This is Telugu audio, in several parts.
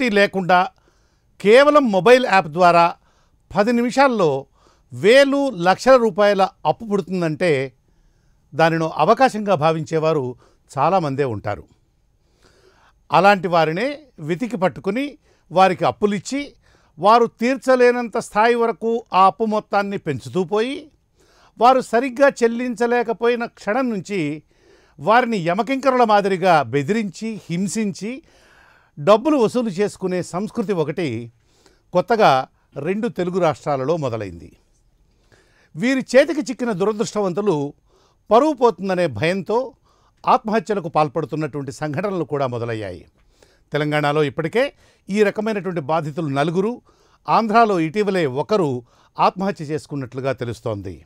పార్టీ లేకుండా కేవలం మొబైల్ యాప్ ద్వారా పది నిమిషాల్లో వేలు లక్షల రూపాయల అప్పు పుడుతుందంటే దానిని అవకాశంగా భావించేవారు చాలామందే ఉంటారు అలాంటి వారినే వెతికి పట్టుకుని వారికి అప్పులిచ్చి వారు తీర్చలేనంత స్థాయి వరకు ఆ అప్పు మొత్తాన్ని పెంచుతూ పోయి వారు సరిగ్గా చెల్లించలేకపోయిన క్షణం నుంచి వారిని యమకింకరుల మాదిరిగా బెదిరించి హింసించి డబ్బులు వసూలు చేసుకునే సంస్కృతి ఒకటి కొత్తగా రెండు తెలుగు రాష్ట్రాలలో మొదలైంది వీరి చేతికి చిక్కిన దురదృష్టవంతులు పరువు పోతుందనే భయంతో ఆత్మహత్యలకు పాల్పడుతున్నటువంటి సంఘటనలు కూడా మొదలయ్యాయి తెలంగాణలో ఇప్పటికే ఈ రకమైనటువంటి బాధితులు నలుగురు ఆంధ్రాలో ఇటీవలే ఒకరు ఆత్మహత్య చేసుకున్నట్లుగా తెలుస్తోంది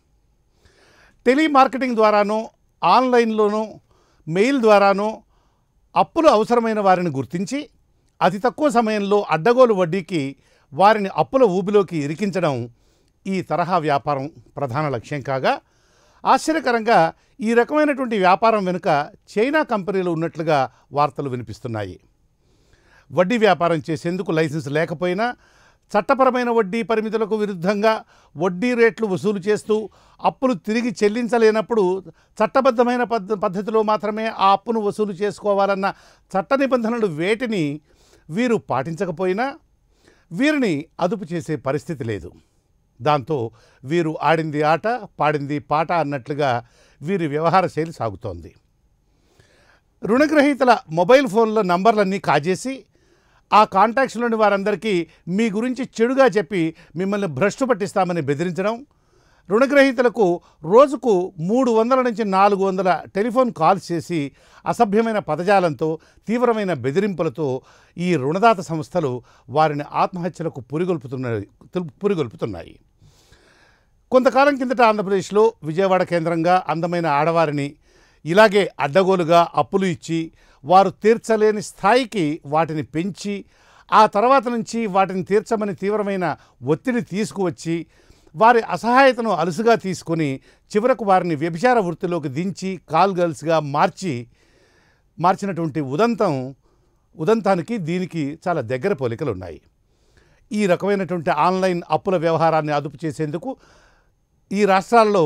టెలిమార్కెటింగ్ ద్వారానో ఆన్లైన్లోనో మెయిల్ ద్వారానో అప్పులు అవసరమైన వారిని గుర్తించి అతి తక్కువ సమయంలో అడ్డగోలు వడ్డీకి వారిని అప్పుల ఊబిలోకి ఇరికించడం ఈ తరహా వ్యాపారం ప్రధాన లక్ష్యం కాగా ఆశ్చర్యకరంగా ఈ రకమైనటువంటి వ్యాపారం వెనుక చైనా కంపెనీలు ఉన్నట్లుగా వార్తలు వినిపిస్తున్నాయి వడ్డీ వ్యాపారం చేసేందుకు లైసెన్స్ లేకపోయినా చట్టపరమైన వడ్డీ పరిమితులకు విరుద్ధంగా వడ్డీ రేట్లు వసూలు చేస్తూ అప్పులు తిరిగి చెల్లించలేనప్పుడు చట్టబద్ధమైన పద్ధతిలో మాత్రమే ఆ అప్పును వసూలు చేసుకోవాలన్న చట్ట నిబంధనలు వేటిని వీరు పాటించకపోయినా వీరిని అదుపు చేసే పరిస్థితి లేదు దాంతో వీరు ఆడింది ఆట పాడింది పాట అన్నట్లుగా వీరి వ్యవహార శైలి సాగుతోంది రుణగ్రహీతల మొబైల్ ఫోన్ల నంబర్లన్నీ కాజేసి ఆ కాంటాక్ట్స్లోని వారందరికీ మీ గురించి చెడుగా చెప్పి మిమ్మల్ని భ్రష్టు పట్టిస్తామని బెదిరించడం రుణగ్రహీతలకు రోజుకు మూడు వందల నుంచి నాలుగు వందల టెలిఫోన్ కాల్స్ చేసి అసభ్యమైన పదజాలంతో తీవ్రమైన బెదిరింపులతో ఈ రుణదాత సంస్థలు వారిని ఆత్మహత్యలకు పురిగొల్పుతున్నాయి పురిగొల్పుతున్నాయి కొంతకాలం కిందట ఆంధ్రప్రదేశ్లో విజయవాడ కేంద్రంగా అందమైన ఆడవారిని ఇలాగే అడ్డగోలుగా అప్పులు ఇచ్చి వారు తీర్చలేని స్థాయికి వాటిని పెంచి ఆ తర్వాత నుంచి వాటిని తీర్చమని తీవ్రమైన ఒత్తిడి తీసుకువచ్చి వారి అసహాయతను అలుసుగా తీసుకొని చివరకు వారిని వ్యభిచార వృత్తిలోకి దించి కాల్ గర్ల్స్గా మార్చి మార్చినటువంటి ఉదంతం ఉదంతానికి దీనికి చాలా దగ్గర పోలికలు ఉన్నాయి ఈ రకమైనటువంటి ఆన్లైన్ అప్పుల వ్యవహారాన్ని అదుపు చేసేందుకు ఈ రాష్ట్రాల్లో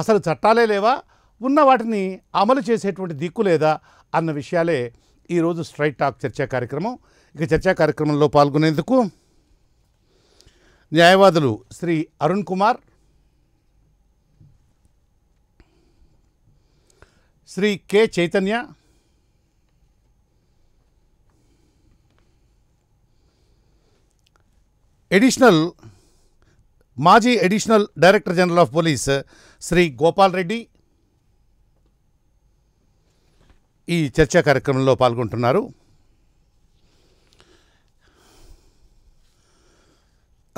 అసలు చట్టాలే లేవా ఉన్న వాటిని అమలు చేసేటువంటి దిక్కు లేదా అన్న విషయాలే ఈరోజు స్ట్రైట్ టాక్ చర్చా కార్యక్రమం ఇక చర్చా కార్యక్రమంలో పాల్గొనేందుకు న్యాయవాదులు శ్రీ అరుణ్ కుమార్ శ్రీ కె చైతన్య ఎడిషనల్ మాజీ additional director general of police Shri Gopal Reddy ఈ చర్చా కార్యక్రమంలో పాల్గొంటున్నారు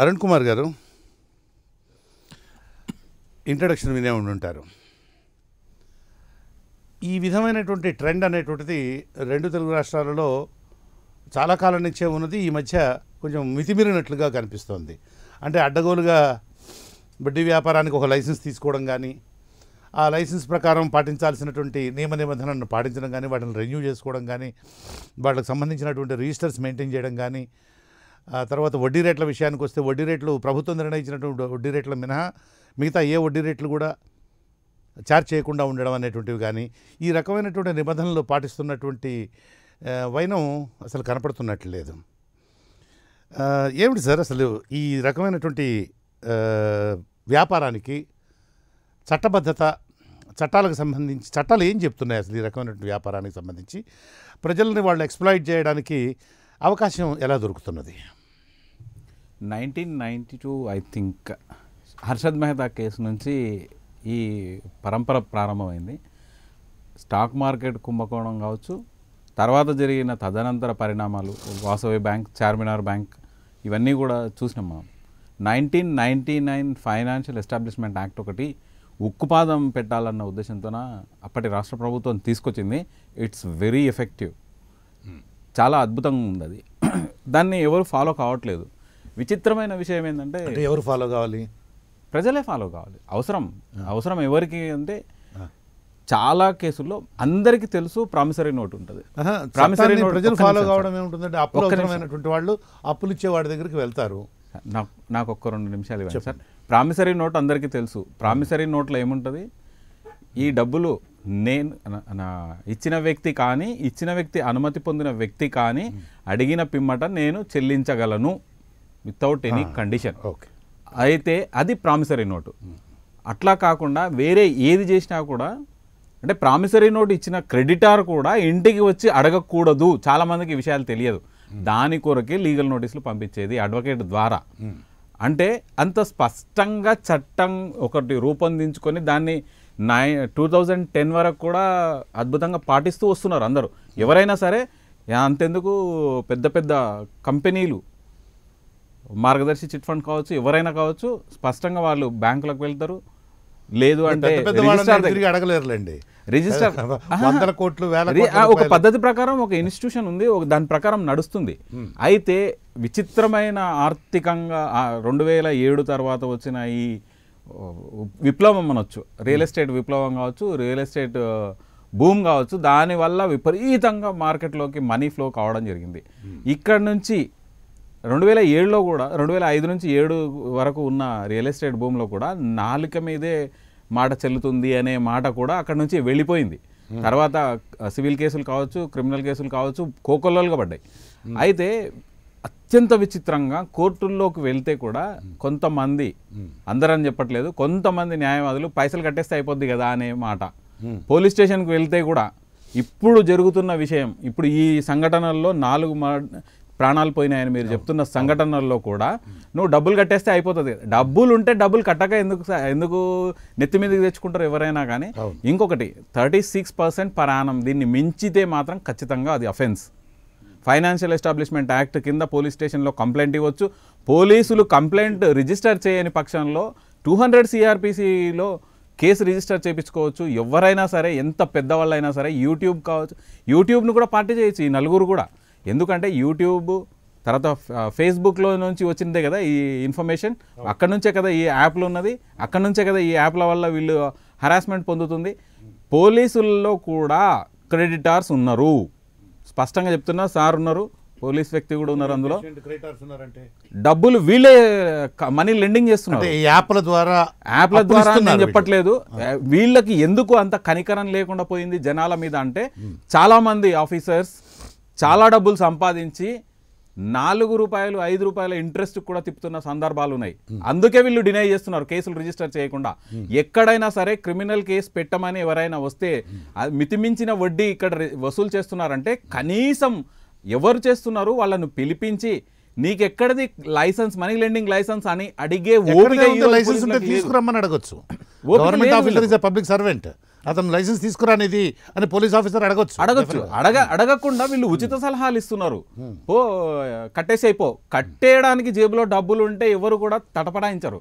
అరుణ్ కుమార్ గారు ఇంట్రడక్షన్ వినే ఉంటారు ఈ విధమైనటువంటి ట్రెండ్ అనేటువంటిది రెండు తెలుగు రాష్ట్రాలలో చాలా కాలం నుంచే ఉన్నది ఈ మధ్య కొంచెం మితిమీరినట్లుగా కనిపిస్తోంది అంటే అడ్డగోలుగా వడ్డీ వ్యాపారానికి ఒక లైసెన్స్ తీసుకోవడం కానీ ఆ లైసెన్స్ ప్రకారం పాటించాల్సినటువంటి నియమ నిబంధనలను పాటించడం కానీ వాటిని రెన్యూ చేసుకోవడం కానీ వాటికి సంబంధించినటువంటి రిజిస్టర్స్ మెయింటైన్ చేయడం కానీ తర్వాత వడ్డీ రేట్ల విషయానికి వస్తే వడ్డీ రేట్లు ప్రభుత్వం నిర్ణయించినటువంటి వడ్డీ రేట్ల మినహా మిగతా ఏ వడ్డీ రేట్లు కూడా ఛార్జ్ చేయకుండా ఉండడం అనేటువంటివి కానీ ఈ రకమైనటువంటి నిబంధనలు పాటిస్తున్నటువంటి వైనం అసలు కనపడుతున్నట్లు లేదు ఏమిటి సార్ అసలు ఈ రకమైనటువంటి వ్యాపారానికి చట్టబద్ధత చట్టాలకు సంబంధించి చట్టాలు ఏం చెప్తున్నాయి అసలు ఈ రకమైనటువంటి వ్యాపారానికి సంబంధించి ప్రజల్ని వాళ్ళు ఎక్స్ప్లాయిట్ చేయడానికి అవకాశం ఎలా దొరుకుతున్నది nineteen ninety two I think Harshad Mehta case నుంచి ఈ పరంపర ప్రారంభమైంది స్టాక్ మార్కెట్ కుంభకోణం కావచ్చు తర్వాత జరిగిన తదనంతర పరిణామాలు వాసవి బ్యాంక్ చార్మినార్ బ్యాంక్ ఇవన్నీ కూడా చూసినాం మనం nineteen ninety nine financial establishment act ఒకటి ఉక్కుపాదం పెట్టాలన్న ఉద్దేశంతోన అప్పటి రాష్ట్ర ప్రభుత్వం తీసుకొచ్చింది ఇట్స్ వెరీ ఎఫెక్టివ్ చాలా అద్భుతంగా ఉంది అది దాన్ని ఎవరు ఫాలో కావట్లేదు విచిత్రమైన విషయం ఏంటంటే ఎవరు ఫాలో కావాలి ప్రజలే ఫాలో కావాలి అవసరం అవసరం ఎవరికి అంటే చాలా కేసుల్లో అందరికీ తెలుసు ప్రామిసరీ నోట్ ఉంటుంది ప్రామిసరీ నోట్ ప్రజలు ఫాలో కావడం ఏముంటుందంటే అప్పులమైనటువంటి వాళ్ళు అప్పులు ఇచ్చే వాడి దగ్గరికి వెళ్తారు నాకు నాకు ఒక్క రెండు నిమిషాలు ఇవ్వండి సార్ ప్రామిసరీ నోట్ అందరికీ తెలుసు ప్రామిసరీ నోట్లో ఏముంటుంది ఈ డబ్బులు నేను ఇచ్చిన వ్యక్తి కానీ ఇచ్చిన వ్యక్తి అనుమతి పొందిన వ్యక్తి కానీ అడిగిన పిమ్మట నేను చెల్లించగలను వితౌట్ ఎనీ కండిషన్ అయితే అది ప్రామిసరీ నోటు అట్లా కాకుండా వేరే ఏది చేసినా కూడా అంటే ప్రామిసరీ నోట్ ఇచ్చిన క్రెడిటార్ కూడా ఇంటికి వచ్చి అడగకూడదు చాలామందికి విషయాలు తెలియదు దాని కొరకే లీగల్ నోటీసులు పంపించేది అడ్వకేట్ ద్వారా అంటే అంత స్పష్టంగా చట్టం ఒకటి రూపొందించుకొని దాన్ని నైన్ టూ థౌజండ్ టెన్ వరకు కూడా అద్భుతంగా పాటిస్తూ వస్తున్నారు అందరూ ఎవరైనా సరే అంతెందుకు పెద్ద పెద్ద కంపెనీలు మార్గదర్శి చిట్ ఫండ్ కావచ్చు ఎవరైనా కావచ్చు స్పష్టంగా వాళ్ళు బ్యాంకులకు వెళ్తారు లేదు అంటే అడగలేరులేండి రిజిస్టర్ వందల కోట్లు ఒక పద్ధతి ప్రకారం ఒక ఇన్స్టిట్యూషన్ ఉంది ఒక దాని ప్రకారం నడుస్తుంది అయితే విచిత్రమైన ఆర్థికంగా రెండు వేల ఏడు తర్వాత వచ్చిన ఈ విప్లవం అనొచ్చు రియల్ ఎస్టేట్ విప్లవం కావచ్చు రియల్ ఎస్టేట్ భూమ్ కావచ్చు దానివల్ల విపరీతంగా మార్కెట్లోకి మనీ ఫ్లో కావడం జరిగింది ఇక్కడ నుంచి రెండు వేల ఏడులో కూడా రెండు వేల ఐదు నుంచి ఏడు వరకు ఉన్న రియల్ ఎస్టేట్ భూమిలో కూడా నాలుక మీదే మాట చెల్లుతుంది అనే మాట కూడా అక్కడ నుంచి వెళ్ళిపోయింది తర్వాత సివిల్ కేసులు కావచ్చు క్రిమినల్ కేసులు కావచ్చు కోకొల్లలుగా పడ్డాయి అయితే అత్యంత విచిత్రంగా కోర్టుల్లోకి వెళ్తే కూడా కొంతమంది అందరని చెప్పట్లేదు కొంతమంది న్యాయవాదులు పైసలు కట్టేస్తే అయిపోద్ది కదా అనే మాట పోలీస్ స్టేషన్కి వెళ్తే కూడా ఇప్పుడు జరుగుతున్న విషయం ఇప్పుడు ఈ సంఘటనల్లో నాలుగు ప్రాణాలు పోయినాయని మీరు చెప్తున్న సంఘటనల్లో కూడా నువ్వు డబ్బులు కట్టేస్తే అయిపోతుంది డబ్బులు ఉంటే డబ్బులు కట్టక ఎందుకు ఎందుకు నెత్తి మీదకి తెచ్చుకుంటారు ఎవరైనా కానీ ఇంకొకటి థర్టీ సిక్స్ పర్సెంట్ పరాణం దీన్ని మించితే మాత్రం ఖచ్చితంగా అది అఫెన్స్ ఫైనాన్షియల్ ఎస్టాబ్లిష్మెంట్ యాక్ట్ కింద పోలీస్ స్టేషన్లో కంప్లైంట్ ఇవ్వచ్చు పోలీసులు కంప్లైంట్ రిజిస్టర్ చేయని పక్షంలో టూ హండ్రెడ్ సిఆర్పిసిలో కేసు రిజిస్టర్ చేయించుకోవచ్చు ఎవరైనా సరే ఎంత పెద్దవాళ్ళైనా సరే యూట్యూబ్ కావచ్చు యూట్యూబ్ను కూడా పార్టీ చేయొచ్చు ఈ నలుగురు కూడా ఎందుకంటే యూట్యూబ్ తర్వాత ఫేస్బుక్లో నుంచి వచ్చిందే కదా ఈ ఇన్ఫర్మేషన్ అక్కడ నుంచే కదా ఈ యాప్లు ఉన్నది అక్కడ నుంచే కదా ఈ యాప్ల వల్ల వీళ్ళు హరాస్మెంట్ పొందుతుంది పోలీసుల్లో కూడా క్రెడిటార్స్ ఉన్నారు స్పష్టంగా చెప్తున్నా సార్ ఉన్నారు పోలీస్ వ్యక్తి కూడా ఉన్నారు అందులో డబ్బులు వీళ్ళే మనీ లెండింగ్ చేస్తున్నారు యాప్ల ద్వారా యాప్ల ద్వారా నేను చెప్పట్లేదు వీళ్ళకి ఎందుకు అంత కనికరం లేకుండా పోయింది జనాల మీద అంటే చాలా మంది ఆఫీసర్స్ చాలా డబ్బులు సంపాదించి నాలుగు రూపాయలు ఐదు రూపాయల ఇంట్రెస్ట్ కూడా తిప్పుతున్న సందర్భాలు ఉన్నాయి hmm. అందుకే వీళ్ళు డినై చేస్తున్నారు కేసులు రిజిస్టర్ చేయకుండా hmm. ఎక్కడైనా సరే క్రిమినల్ కేసు పెట్టమని ఎవరైనా వస్తే hmm. మితిమించిన వడ్డీ ఇక్కడ వసూలు చేస్తున్నారంటే కనీసం ఎవరు చేస్తున్నారు వాళ్ళను పిలిపించి ఎక్కడది లైసెన్స్ మనీ లెండింగ్ లైసెన్స్ అని అడిగే ఓపిక లైసెన్స్ తీసుకురమ్మని అడగచ్చు government officer is public servant అతను లైసెన్స్ తీసుకురానిది అని పోలీస్ ఆఫీసర్ అడగచ్చు అడగచ్చు అడగ hmm. అడగకుండా వీళ్ళు ఉచిత hmm. సలహాలు ఇస్తున్నారు ఓ hmm. కట్టేసి అయిపో కట్టేయడానికి జేబులో డబ్బులు ఉంటే ఎవరు కూడా తటపడాయించరు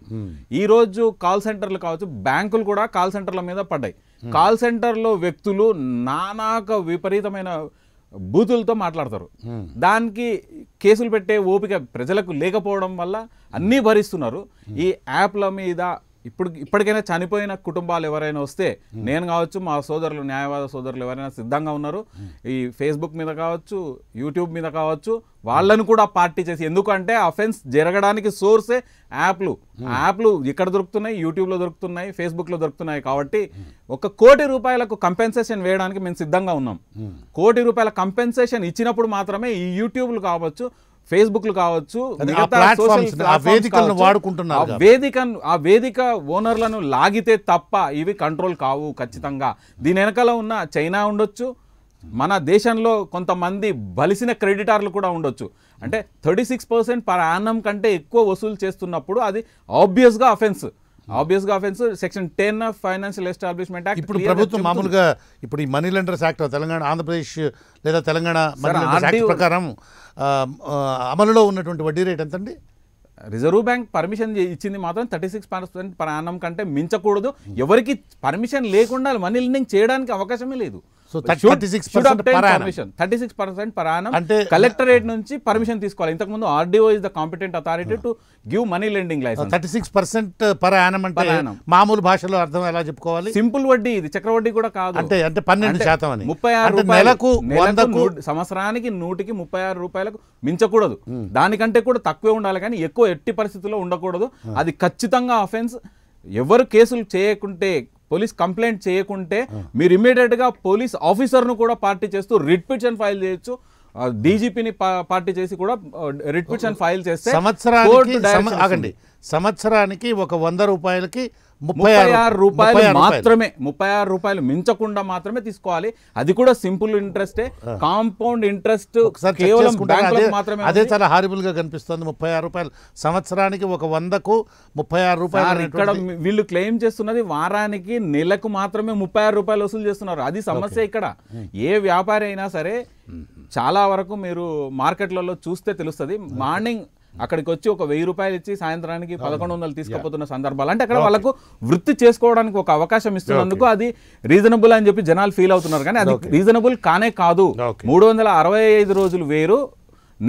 ఈరోజు కాల్ సెంటర్లు కావచ్చు బ్యాంకులు కూడా కాల్ సెంటర్ల మీద పడ్డాయి కాల్ సెంటర్లో వ్యక్తులు నానాక విపరీతమైన బూతులతో మాట్లాడతారు దానికి కేసులు పెట్టే ఓపిక ప్రజలకు లేకపోవడం వల్ల అన్నీ భరిస్తున్నారు ఈ యాప్ల మీద ఇప్పుడు ఇప్పటికైనా చనిపోయిన కుటుంబాలు ఎవరైనా వస్తే నేను కావచ్చు మా సోదరులు న్యాయవాద సోదరులు ఎవరైనా సిద్ధంగా ఉన్నారు ఈ ఫేస్బుక్ మీద కావచ్చు యూట్యూబ్ మీద కావచ్చు వాళ్ళను కూడా పార్టీ చేసి ఎందుకంటే అఫెన్స్ జరగడానికి సోర్సే యాప్లు యాప్లు ఇక్కడ దొరుకుతున్నాయి యూట్యూబ్లో దొరుకుతున్నాయి ఫేస్బుక్లో దొరుకుతున్నాయి కాబట్టి ఒక కోటి రూపాయలకు కంపెన్సేషన్ వేయడానికి మేము సిద్ధంగా ఉన్నాం కోటి రూపాయల కంపెన్సేషన్ ఇచ్చినప్పుడు మాత్రమే ఈ యూట్యూబ్లు కావచ్చు ఫేస్బుక్లు కావచ్చు వేదిక ఆ వేదిక ఓనర్లను లాగితే తప్ప ఇవి కంట్రోల్ కావు ఖచ్చితంగా దీని వెనకాల ఉన్న చైనా ఉండొచ్చు మన దేశంలో కొంతమంది బలిసిన క్రెడిటార్లు కూడా ఉండొచ్చు అంటే thirty six percent per annum కంటే ఎక్కువ వసూలు చేస్తున్నప్పుడు అది ఆబ్వియస్గా అఫెన్స్ ఆబ్వియస్గా offence section ten of financial establishment act ఇప్పుడు ప్రభుత్వం మామూలుగా ఇప్పుడు ఈ money lenders act Telangana Andhra Pradesh లేదా తెలంగాణ ప్రకారం అమలులో ఉన్నటువంటి వడ్డీ రేట్ ఎంతండి రిజర్వ్ బ్యాంక్ పర్మిషన్ ఇచ్చింది మాత్రం థర్టీ సిక్స్ పర్సెంట్ ప్రాణం కంటే మించకూడదు ఎవరికి పర్మిషన్ లేకుండా మనీ లెండింగ్ చేయడానికి అవకాశమే లేదు so thirty six percent per annum అంటే కలెక్టరేట్ నుంచి పర్మిషన్ తీసుకోవాలి ఇంతకు ముందు RDO is the competent authority to give money lending licence thirty six percent per annum అంటే మామూలు భాషలో అర్థం ఎలా చెప్పుకోవాలి సింపుల్ వడ్డీ ఇది చక్రవడ్డీ కూడా కాదు అంటే అంటే పన్నెండు శాతం అని ముప్పై ఆరు నెలకు సంవత్సరానికి నూటికి ముప్పై ఆరు రూపాయలకు మించకూడదు hmm. దానికంటే కూడా తక్కువే ఉండాలి కానీ ఎక్కువ ఎట్టి పరిస్థితుల్లో ఉండకూడదు hmm. అది ఖచ్చితంగా అఫెన్స్ ఎవరు కేసులు చేయకుంటే పోలీస్ కంప్లైంట్ చేయకుంటే మీరు ఇమీడియట్గా పోలీస్ ఆఫీసర్ను కూడా పార్టీ చేస్తూ రిట్ పిటిషన్ ఫైల్ చేయొచ్చు డీజీపీని పార్టీ చేసి కూడా రిట్ పిటిషన్ ఫైల్ చేస్తే సంవత్సరానికి సంవత్సరానికి ఒక వంద రూపాయలకి ముప్పై ఆరు రూపాయలు మాత్రమే ముప్పై ఆరు రూపాయలు మించకుండా మాత్రమే తీసుకోవాలి అది కూడా సింపుల్ ఇంట్రెస్టే కాంపౌండ్ ఇంట్రెస్ట్ కేవలం మాత్రమే అదే చాలా హారిబుల్ గా కనిపిస్తుంది ముప్పై ఆరు రూపాయలు సంవత్సరానికి ఒక వందకు ముప్పై ఆరు రూపాయలు ఇక్కడ వీళ్ళు క్లెయిమ్ చేస్తున్నది వారానికి నెలకు మాత్రమే ముప్పై ఆరు రూపాయలు వసూలు చేస్తున్నారు అది సమస్య ఇక్కడ ఏ వ్యాపారి అయినా సరే చాలా వరకు మీరు మార్కెట్లలో చూస్తే తెలుస్తుంది మార్నింగ్ అక్కడికి వచ్చి ఒక వెయ్యి రూపాయలు ఇచ్చి సాయంత్రానికి పదకొండు వందలు తీసుకుపోతున్న సందర్భాలు అంటే అక్కడ వాళ్ళకు వృత్తి చేసుకోవడానికి ఒక అవకాశం ఇస్తున్నందుకు అది రీజనబుల్ అని చెప్పి జనాలు ఫీల్ అవుతున్నారు కానీ అది రీజనబుల్ కానే కాదు మూడు వందల అరవై ఐదు రోజులు వేరు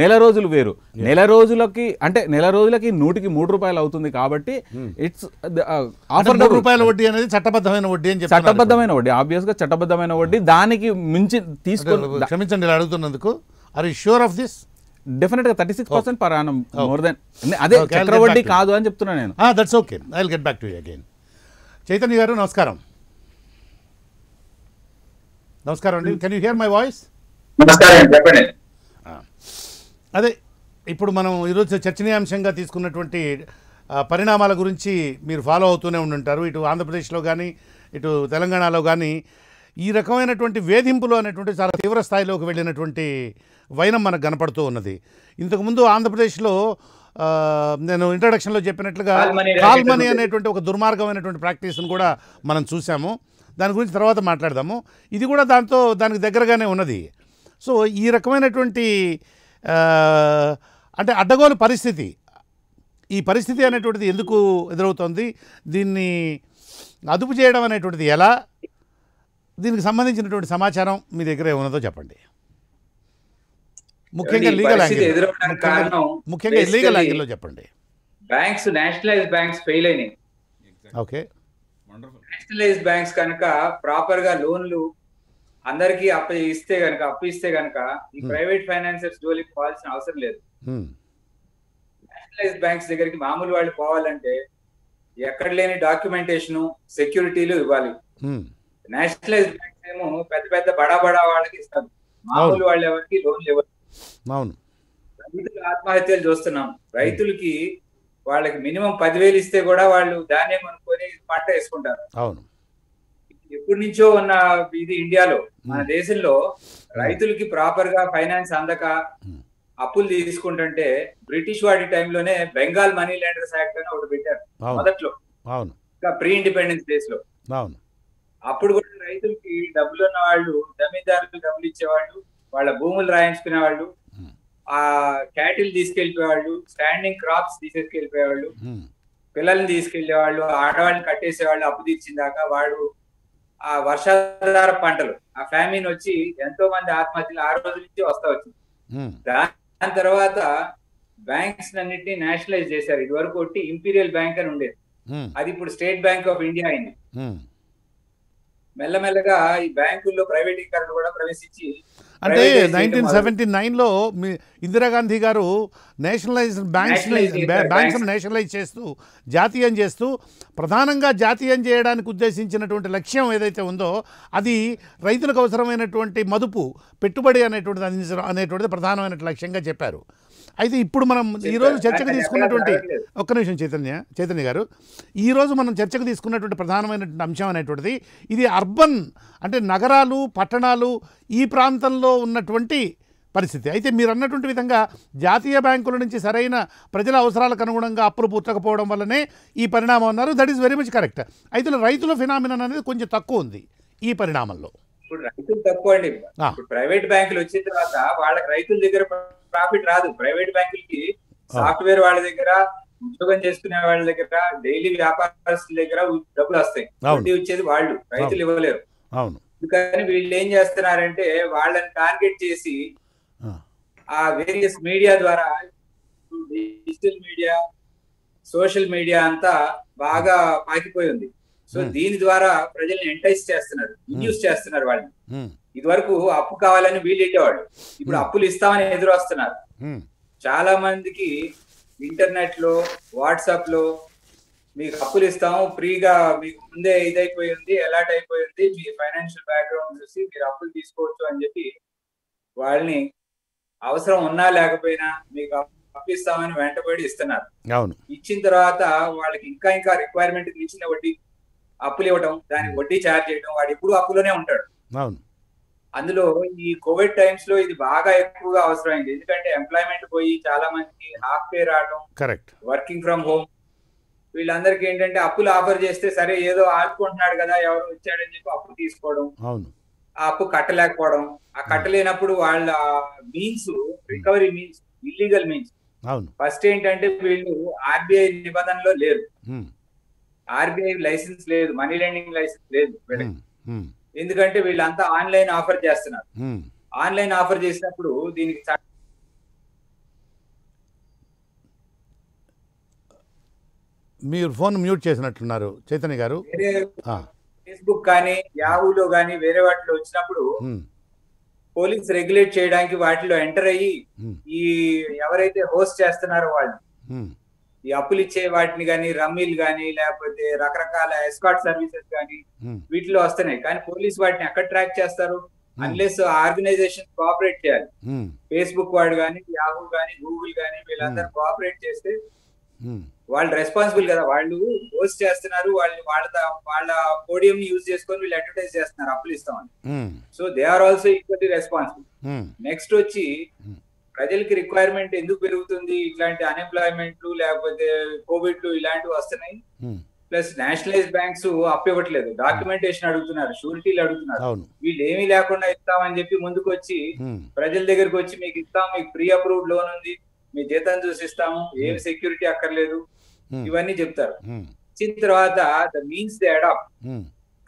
నెల రోజులు వేరు నెల రోజులకి అంటే నెల రోజులకి నూటికి మూడు రూపాయలు అవుతుంది కాబట్టి ఇట్స్ hmm. uh, uh, ఆఫర్ రూపాయల వడ్డీ అనేది చట్టబద్ధమైన వడ్డీ అని చట్టబద్ధమైన వడ్డీ ఆబ్వియస్ గా చట్టబద్ధమైన వడ్డీ దానికి మించి తీసుకుని క్షమించండి అడుగుతున్నందుకు are you sure of this definite గా thirty six percent per annum more than అదే చక్రవడ్డీ కాదు అని చెప్తున్నాను నేను that's okay I will get back to again Chaitanya garu నమస్కారం నమస్కారం అండి can you hear my voice అదే ఇప్పుడు మనం ఈరోజు చర్చనీయాంశంగా తీసుకున్నటువంటి పరిణామాల గురించి మీరు ఫాలో అవుతూనే ఉంటారు ఇటు ఆంధ్రప్రదేశ్లో కానీ ఇటు తెలంగాణలో కానీ ఈ రకమైనటువంటి వేధింపులు అనేటువంటి చాలా తీవ్ర స్థాయిలోకి వెళ్ళినటువంటి వైనం మనకు కనపడుతూ ఉన్నది ఇంతకుముందు ఆంధ్రప్రదేశ్లో నేను ఇంట్రడక్షన్లో చెప్పినట్లుగా కాల్మనీ అనేటువంటి ఒక దుర్మార్గమైనటువంటి ప్రాక్టీస్ని కూడా మనం చూసాము దాని గురించి తర్వాత మాట్లాడదాము ఇది కూడా దాంతో దానికి దగ్గరగానే ఉన్నది సో ఈ రకమైనటువంటి అంటే అడ్డగోలు పరిస్థితి ఈ పరిస్థితి అనేటువంటిది ఎందుకు ఎదురవుతోంది దీన్ని అదుపు చేయడం అనేటువంటిది ఎలా దీనికి సంబంధించినటువంటి సమాచారం మీ దగ్గర ఉన్నదో చెప్పండి ముఖ్యంగా లీగల్ ఎదురవడానికి కారణం చెప్పండి బ్యాంక్స్ నేషనలైజ్ బ్యాంక్స్ ఫెయిల్ అయినాయి ఓకే నేషనలైజ్ బ్యాంక్స్ కనుక ప్రాపర్ గా లోన్లు అందరికీ అప్ప ఇస్తే గనక అప్పు ఇస్తే గనక ఈ hmm. ప్రైవేట్ ఫైనాన్సర్స్ జోలికి పోవాల్సిన అవసరం లేదు నేషనలైజ్ hmm. బ్యాంక్స్ దగ్గరికి మామూలు వాళ్ళు పోవాలంటే ఎక్కడ లేని డాక్యుమెంటేషన్ సెక్యూరిటీలు ఇవ్వాలి నేషనలైజ్ hmm. బ్యాంక్స్ ఏమో పెద్ద పెద్ద బడా బడా వాళ్ళకి ఇస్తారు మామూలు వాళ్ళు ఎవరికి లోన్లు ఇవ్వరు అవును రైతులు ఆత్మహత్యలు చూస్తున్నాం రైతులకి వాళ్ళకి మినిమం పదివేలు ఇస్తే కూడా వాళ్ళు ధాన్యం అనుకొని పంట వేసుకుంటారు అవును ఎప్పటి నుంచో ఉన్న ఇది ఇండియాలో మన దేశంలో రైతులకి ప్రాపర్ గా ఫైనాన్స్ అందక అప్పులు తీసుకుంటుంటే బ్రిటిష్ వాడి టైంలోనే బెంగాల్ మనీ ల్యాండర్స్ యాక్ట్ అని ఒకటి పెట్టారు మొదట్లో ఇంకా ప్రీ ఇండిపెండెన్స్ డేస్ లో అప్పుడు కూడా రైతులకి డబ్బులు ఉన్న వాళ్ళు జమీందారులు డబ్బులు ఇచ్చేవాళ్ళు వాళ్ళ భూములు రాయించుకునే వాళ్ళు ఆ క్యాటిల్ తీసుకెళ్లిపోయేవాళ్ళు స్టాండింగ్ క్రాప్స్ తీసుకెళ్లిపోయేవాళ్ళు పిల్లల్ని తీసుకెళ్లేవాళ్ళు ఆడవాళ్ళని కట్టేసేవాళ్ళు అప్పు తీర్చిందాక వాడు ఆ వర్షాధార పంటలు ఆ ఫ్యామిన్ వచ్చి ఎంతో మంది ఆత్మహత్యలు ఆ రోజు నుంచి వస్తా వచ్చింది దాని తర్వాత బ్యాంక్స్ అన్నిటిని నేషనలైజ్ చేశారు ఇది వరకు ఒకటి ఇంపీరియల్ బ్యాంక్ అని ఉండేది అది ఇప్పుడు స్టేట్ బ్యాంక్ ఆఫ్ ఇండియా అయింది మెల్లమెల్లగా ఈ బ్యాంకుల్లో ప్రైవేటీకరణ కూడా ప్రవేశించి అంటే నైన్టీన్ సెవెంటీ నైన్లో మీ ఇందిరాగాంధీ గారు నేషనలైజ్ బ్యాంక్స్ బ్యాంక్స్ నేషనలైజ్ చేస్తూ జాతీయం చేస్తూ ప్రధానంగా జాతీయం చేయడానికి ఉద్దేశించినటువంటి లక్ష్యం ఏదైతే ఉందో అది రైతులకు అవసరమైనటువంటి మదుపు పెట్టుబడి అనేటువంటిది అందించడం అనేటువంటిది ప్రధానమైన లక్ష్యంగా చెప్పారు అయితే ఇప్పుడు మనం ఈరోజు చర్చకు తీసుకున్నటువంటి ఒక్క నిమిషం చైతన్య చైతన్య గారు ఈరోజు మనం చర్చకు తీసుకున్నటువంటి ప్రధానమైనటువంటి అంశం అనేటువంటిది ఇది అర్బన్ అంటే నగరాలు పట్టణాలు ఈ ప్రాంతంలో ఉన్నటువంటి పరిస్థితి అయితే మీరు అన్నటువంటి విధంగా జాతీయ బ్యాంకుల నుంచి సరైన ప్రజల అవసరాలకు అనుగుణంగా అప్పులు పూర్తకపోవడం వల్లనే ఈ పరిణామం అన్నారు that is very much correct అయితే రైతుల ఫినామినన్ అనేది కొంచెం తక్కువ ఉంది ఈ పరిణామంలో ఇప్పుడు రైతులు తక్కువ అండి ప్రైవేట్ బ్యాంకులు వచ్చిన తర్వాత వాళ్ళకి రైతుల దగ్గర ప్రాఫిట్ రాదు ప్రైవేట్ బ్యాంకులకి సాఫ్ట్వేర్ వాళ్ళ దగ్గర ఉద్యోగం చేసుకునే వాళ్ళ దగ్గర డైలీ వ్యాపారస్తుల దగ్గర డబ్బులు వస్తాయి వచ్చేది వాళ్ళు రైతులు ఇవ్వలేరు కానీ వీళ్ళు ఏం చేస్తున్నారంటే వాళ్ళని టార్గెట్ చేసి ఆ వేరియస్ మీడియా ద్వారా డిజిటల్ మీడియా సోషల్ మీడియా అంతా బాగా పాకిపోయి ఉంది సో hmm. దీని ద్వారా ప్రజల్ని ఎంటైజ్ చేస్తున్నారు ఇన్యూస్ hmm. చేస్తున్నారు వాళ్ళని hmm. ఇది వరకు అప్పు కావాలని వీలు ఇట్టేవాళ్ళు ఇప్పుడు అప్పులు ఇస్తామని ఎదురు వస్తున్నారు చాలా మందికి ఇంటర్నెట్ లో వాట్సాప్ లో మీకు అప్పులు ఇస్తాము ఫ్రీగా మీకు ముందే ఇదైపోయి ఉంది అలర్ట్ అయిపోయి ఉంది మీ ఫైనాన్షియల్ బ్యాక్గ్రౌండ్ చూసి మీరు అప్పులు తీసుకోవచ్చు అని చెప్పి వాళ్ళని అవసరం ఉన్నా లేకపోయినా మీకు అప్పు ఇస్తామని వెంటబడి ఇస్తున్నారు ఇచ్చిన తర్వాత వాళ్ళకి ఇంకా ఇంకా రిక్వైర్మెంట్ మించిన వడ్డీ అప్పులు ఇవ్వడం దానికి hmm. వడ్డీ ఛార్జ్ చేయడం వాడు ఎప్పుడు అప్పులోనే ఉంటాడు అందులో ఈ కోవిడ్ టైమ్స్ లో ఇది బాగా ఎక్కువగా అవసరమైంది ఎందుకంటే ఎంప్లాయ్మెంట్ పోయి చాలా మందికి హాఫ్ పే రావడం కరెక్ట్ వర్కింగ్ ఫ్రం హోమ్ వీళ్ళందరికీ ఏంటంటే అప్పులు ఆఫర్ చేస్తే సరే ఏదో ఆడుకుంటున్నాడు కదా ఎవరు ఇచ్చాడని చెప్పి అప్పు తీసుకోవడం అవును ఆ అప్పు కట్టలేకపోవడం ఆ hmm. కట్టలేనప్పుడు వాళ్ళ means recovery means illegal means first ఏంటంటే వీళ్ళు ఆర్బీఐ నిబంధనలో లేరు hmm. ఆర్బీఐ లైసెన్స్ లేదు మనీ లెండింగ్ లైసెన్స్ లేదు ఎందుకంటే వీళ్ళంతా ఆన్లైన్ ఆఫర్ చేస్తున్నారు ఆన్లైన్ ఆఫర్ చేసినప్పుడు దీనికి మీరు ఫోన్ మ్యూట్ చేసినట్లున్నారు చైతన్య గారు ఫేస్బుక్ కానీ యాహూలో కానీ వేరే వాటిలో వచ్చినప్పుడు పోలీస్ రెగ్యులేట్ చేయడానికి వాటిలో ఎంటర్ అయ్యి ఈ ఎవరైతే హోస్ట్ చేస్తున్నారో వాళ్ళు ఈ అప్పులు ఇచ్చే వాటిని కానీ రమ్మీలు కానీ లేకపోతే రకరకాల ఎస్కాట్ సర్వీసెస్ కానీ వీటిలో వస్తున్నాయి కానీ పోలీస్ వాటిని ఎక్కడ ట్రాక్ చేస్తారు అన్లెస్ ఆర్గనైజేషన్ కోఆపరేట్ చేయాలి ఫేస్బుక్ hmm. వాడు కానీ యాహూ కానీ గూగుల్ కానీ వీళ్ళందరూ కోఆపరేట్ hmm. చేస్తే hmm. వాళ్ళు రెస్పాన్సిబుల్ కదా వాళ్ళు పోస్ట్ చేస్తున్నారు వాళ్ళు వాళ్ళ వాళ్ళ పోడియం యూజ్ చేసుకొని వీళ్ళు అడ్వర్టైజ్ చేస్తున్నారు అప్పులు ఇస్తామని so they are also equally responsible next వచ్చి ప్రజలకి రిక్వైర్మెంట్ ఎందుకు పెరుగుతుంది ఇట్లాంటి అన్ఎంప్లాయ్మెంట్ లేకపోతే లు ఇలాంటివి వస్తున్నాయి ప్లస్ నేషనలైజ్ బ్యాంక్స్ అప్పివ్వట్లేదు డాక్యుమెంటేషన్ అడుగుతున్నారు షూరిటీలు అడుగుతున్నారు వీళ్ళు ఏమీ లేకుండా ఇస్తామని చెప్పి ముందుకు వచ్చి ప్రజల దగ్గరకు వచ్చి మీకు ఇస్తాం మీకు ప్రీ అప్రూవ్డ్ లోన్ ఉంది మీ జీతం చూసి ఇస్తాము ఏం సెక్యూరిటీ అక్కర్లేదు ఇవన్నీ చెప్తారు ఇచ్చిన తర్వాత the means the adopt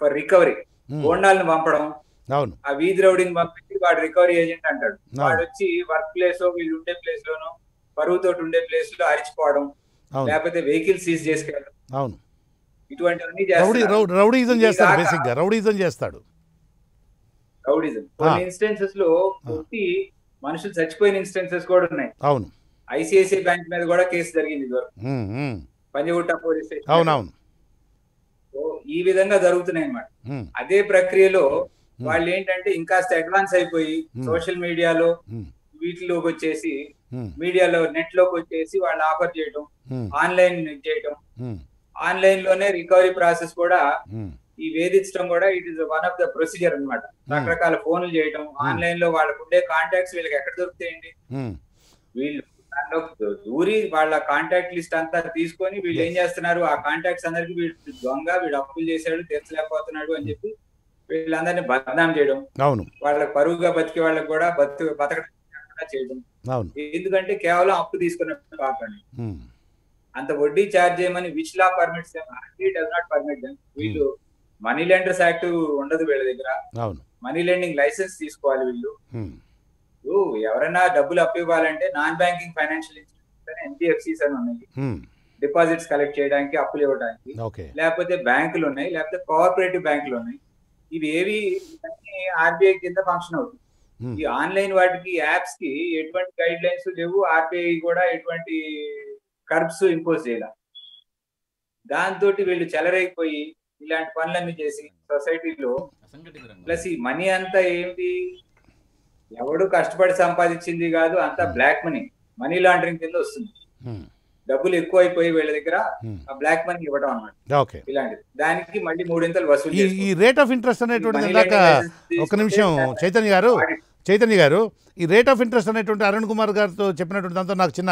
for recovery బోండాలను పంపడం అవును ఆ వీధి రౌడీని పంపించి వాడు రికవరీ ఏజెంట్ అంటాడు వాడు వచ్చి వర్క్ ప్లేస్ లో వీళ్ళు ఉండే ప్లేస్ లోను తోటి ఉండే ప్లేస్ లో అరిచిపోవడం లేకపోతే వెహికల్ సీజ్ చేసుకెళ్ళడం అవును ఇటువంటివన్నీ చేస్తాడు రౌడీజం చేస్తాడు బేసిక్ గా రౌడీజం చేస్తాడు రౌడీజం కొన్ని ఇన్స్టెన్సెస్ లో పూర్తి మనుషులు చచ్చిపోయిన ఇన్స్టెన్సెస్ కూడా ఉన్నాయి అవును ఐసిఐసిఐ బ్యాంక్ మీద కూడా కేసు జరిగింది పంజగుట్ట పోలీస్ స్టేషన్ అవునవును ఈ విధంగా జరుగుతున్నాయి అన్నమాట అదే ప్రక్రియలో Hmm. వాళ్ళు ఏంటంటే ఇంకాస్త అడ్వాన్స్ అయిపోయి hmm. సోషల్ మీడియాలో hmm. వీటిలోకి వచ్చేసి మీడియాలో నెట్ లోకి వచ్చేసి వాళ్ళు ఆఫర్ చేయడం ఆన్లైన్ చేయడం ఆన్లైన్ లోనే రికవరీ ప్రాసెస్ కూడా ఈ వేధించడం కూడా it is one of the procedure అనమాట రకరకాల ఫోన్లు చేయడం ఆన్లైన్ లో వాళ్ళకు ఉండే కాంటాక్ట్స్ వీళ్ళకి ఎక్కడ దొరుకుతాయండి వీళ్ళు దానిలో దూరి వాళ్ళ కాంటాక్ట్ లిస్ట్ అంతా తీసుకొని వీళ్ళు ఏం చేస్తున్నారు ఆ కాంటాక్ట్స్ అందరికి వీడు దొంగ వీడు అప్పులు చేశాడు తీర్చలేకపోతున్నాడు అని చెప్పి వీళ్ళందరినీ బద్నాం చేయడం అవును వాళ్ళ పరువుగా బతికే వాళ్ళకి కూడా బతు బతకడం చేయడం ఎందుకంటే కేవలం అప్పు తీసుకున్న కాకండి అంత వడ్డీ ఛార్జ్ చేయమని విచ్ లా పర్మిట్స్ పర్మిట్ వీళ్ళు మనీ లెండర్స్ యాక్ట్ ఉండదు వీళ్ళ దగ్గర మనీ లెండింగ్ లైసెన్స్ తీసుకోవాలి వీళ్ళు ఎవరైనా డబ్బులు అప్పు ఇవ్వాలంటే non banking financial institution NBFCs అని ఉన్నాయి డిపాజిట్స్ కలెక్ట్ చేయడానికి అప్పులు ఇవ్వడానికి లేకపోతే బ్యాంకులు ఉన్నాయి లేకపోతే కోఆపరేటివ్ బ్యాంకులు ఉన్నాయి ఇవి ఏవి ఆర్బీఐ కింద ఫంక్షన్ అవుతుంది hmm. ఈ ఆన్లైన్ వాటికి యాప్స్ కి ఎటువంటి గైడ్ లైన్స్ లేవు ఆర్బీఐ కూడా ఎటువంటి కర్బ్స్ ఇంపోజ్ చేయాల దాంతో వీళ్ళు చెలరైపోయి ఇలాంటి పనులన్నీ చేసి సొసైటీలో ప్లస్ ఈ మనీ అంతా ఏంటి ఎవడు కష్టపడి సంపాదించింది కాదు అంతా బ్లాక్ మనీ మనీ లాండరింగ్ కింద వస్తుంది hmm. డబ్బులు ఎక్కువ అయిపోయి వీళ్ళ దగ్గర బ్లాక్ hmm. మనీ ఇవ్వడం అనమాట ఇలాంటి దానికి మళ్ళీ మూడింతలు వసూలు ఈ రేట్ ఆఫ్ ఇంట్రెస్ట్ అనేటువంటి ఒక నిమిషం చైతన్య గారు చైతన్య గారు ఈ రేట్ ఆఫ్ ఇంట్రెస్ట్ అనేటువంటి అరుణ్ కుమార్ గారితో చెప్పినటువంటి దాంతో నాకు చిన్న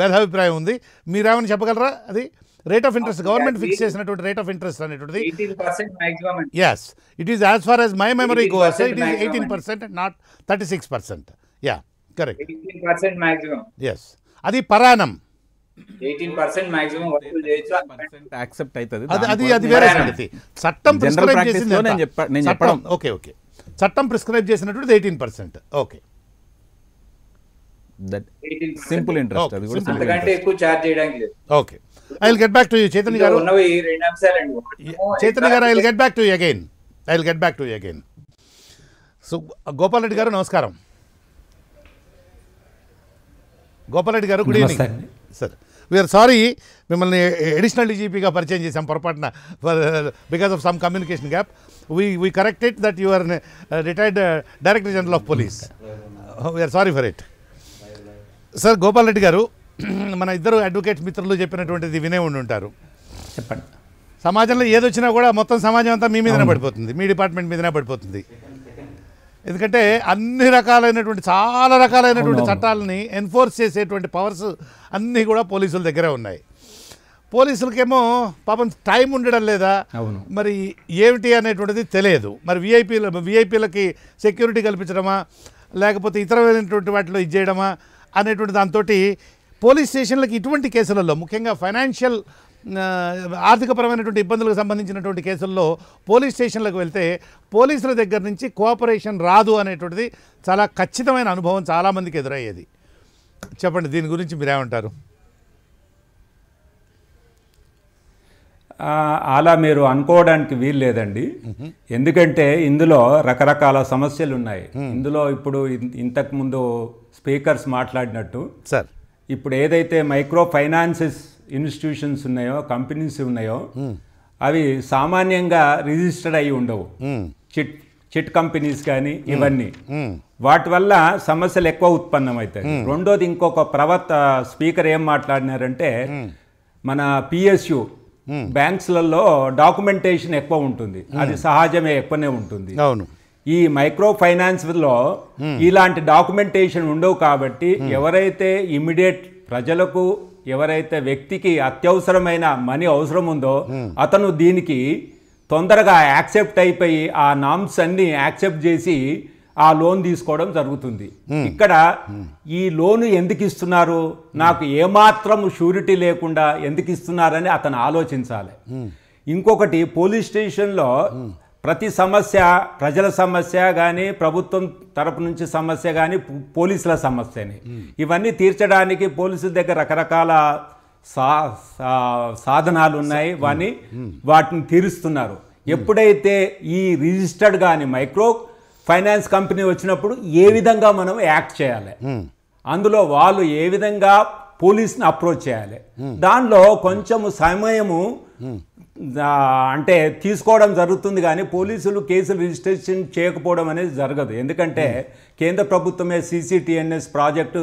భేదాభిప్రాయం ఉంది ఏమైనా చెప్పగలరా అది rate of interest government fix చేసినటువంటి రేట్ ఆఫ్ ఇంట్రెస్ట్ అనేటువంటిది yes it is as far as my memory goes it is eighteen percent not thirty six percent yeah correct yes అది పరాణం చట్టం ప్రిస్క్రైబ్ చెప్పడం ఓకే ఓకే చట్టం చేసినటువంటి eighteen percent okay simple interest okay I will get back to you Chaitanya garu Chaitanya garu I will get back to you again I will get back to you again so Gopal Reddy గారు నమస్కారం గోపాలరెడ్డి గారు good evening sir we are sorry మిమ్మల్ని అడిషనల్ డీజీపీగా పరిచయం చేశాం పొరపాటున because of some communication gap we we corrected that you are retired director general of police we are sorry for it sir Gopal Reddy గారు మన ఇద్దరు అడ్వకేట్ మిత్రులు చెప్పినటువంటిది వినే ఉండి ఉంటారు చెప్పండి సమాజంలో ఏదొచ్చినా కూడా మొత్తం సమాజం అంతా మీ మీదనే పడిపోతుంది మీ డిపార్ట్మెంట్ మీదనే పడిపోతుంది ఎందుకంటే అన్ని రకాలైనటువంటి చాలా రకాలైనటువంటి చట్టాలని ఎన్ఫోర్స్ చేసేటువంటి పవర్స్ అన్నీ కూడా పోలీసుల దగ్గరే ఉన్నాయి పోలీసులకేమో పాపం టైం ఉండడం లేదా మరి ఏమిటి అనేటువంటిది తెలియదు మరి విఐపీల విఐపీలకి సెక్యూరిటీ కల్పించడమా లేకపోతే ఇతరమైనటువంటి వాటిలో ఇచ్చేయడమా అనేటువంటి దాంతో పోలీస్ స్టేషన్లకు ఇటువంటి కేసులలో ముఖ్యంగా ఫైనాన్షియల్ ఆర్థికపరమైనటువంటి ఇబ్బందులకు సంబంధించినటువంటి కేసుల్లో పోలీస్ స్టేషన్లకు వెళ్తే పోలీసుల దగ్గర నుంచి కోఆపరేషన్ రాదు అనేటువంటిది చాలా ఖచ్చితమైన అనుభవం చాలామందికి ఎదురయ్యేది చెప్పండి దీని గురించి మీరేమంటారు అలా మీరు అనుకోవడానికి వీలు లేదండి ఎందుకంటే ఇందులో రకరకాల సమస్యలు ఉన్నాయి ఇందులో ఇప్పుడు ఇంతకుముందు స్పీకర్స్ మాట్లాడినట్టు సార్ ఇప్పుడు ఏదైతే మైక్రో ఫైనాన్సెస్ ఇన్స్టిట్యూషన్స్ ఉన్నాయో కంపెనీస్ ఉన్నాయో అవి సామాన్యంగా రిజిస్టర్డ్ అయి ఉండవు hmm. చిట్ చిట్ కంపెనీస్ కానీ hmm. ఇవన్నీ hmm. వాటి వల్ల సమస్యలు ఎక్కువ ఉత్పన్నం అవుతాయి రెండోది ఇంకొక ప్రవర్త స్పీకర్ ఏం మాట్లాడినారంటే మన పిఎస్యు బ్యాంక్స్లలో డాక్యుమెంటేషన్ ఎక్కువ ఉంటుంది అది సహజమే ఎక్కువనే ఉంటుంది అవును ఈ మైక్రో ఫైనాన్స్లో ఇలాంటి డాక్యుమెంటేషన్ ఉండవు కాబట్టి ఎవరైతే ఇమీడియట్ ప్రజలకు ఎవరైతే వ్యక్తికి అత్యవసరమైన మనీ అవసరం ఉందో అతను దీనికి తొందరగా యాక్సెప్ట్ అయిపోయి ఆ నామ్స్ అన్ని యాక్సెప్ట్ చేసి ఆ లోన్ తీసుకోవడం జరుగుతుంది ఇక్కడ ఈ లోను ఎందుకు ఇస్తున్నారు నాకు ఏమాత్రం షూరిటీ లేకుండా ఎందుకు ఇస్తున్నారని అతను ఆలోచించాలి ఇంకొకటి పోలీస్ స్టేషన్లో ప్రతి సమస్య ప్రజల సమస్య కానీ ప్రభుత్వం తరపు నుంచి సమస్య కానీ పోలీసుల సమస్యని ఇవన్నీ తీర్చడానికి పోలీసుల దగ్గర రకరకాల సా సాధనాలు ఉన్నాయి వాని వాటిని తీరుస్తున్నారు ఎప్పుడైతే ఈ రిజిస్టర్డ్ కానీ మైక్రో ఫైనాన్స్ కంపెనీ వచ్చినప్పుడు ఏ విధంగా మనం యాక్ట్ చేయాలి అందులో వాళ్ళు ఏ విధంగా పోలీస్ని అప్రోచ్ చేయాలి దానిలో కొంచెము సమయము అంటే తీసుకోవడం జరుగుతుంది కానీ పోలీసులు కేసులు రిజిస్ట్రేషన్ చేయకపోవడం అనేది జరగదు ఎందుకంటే కేంద్ర ప్రభుత్వమే సీసీటీఎన్ఎస్ ప్రాజెక్టు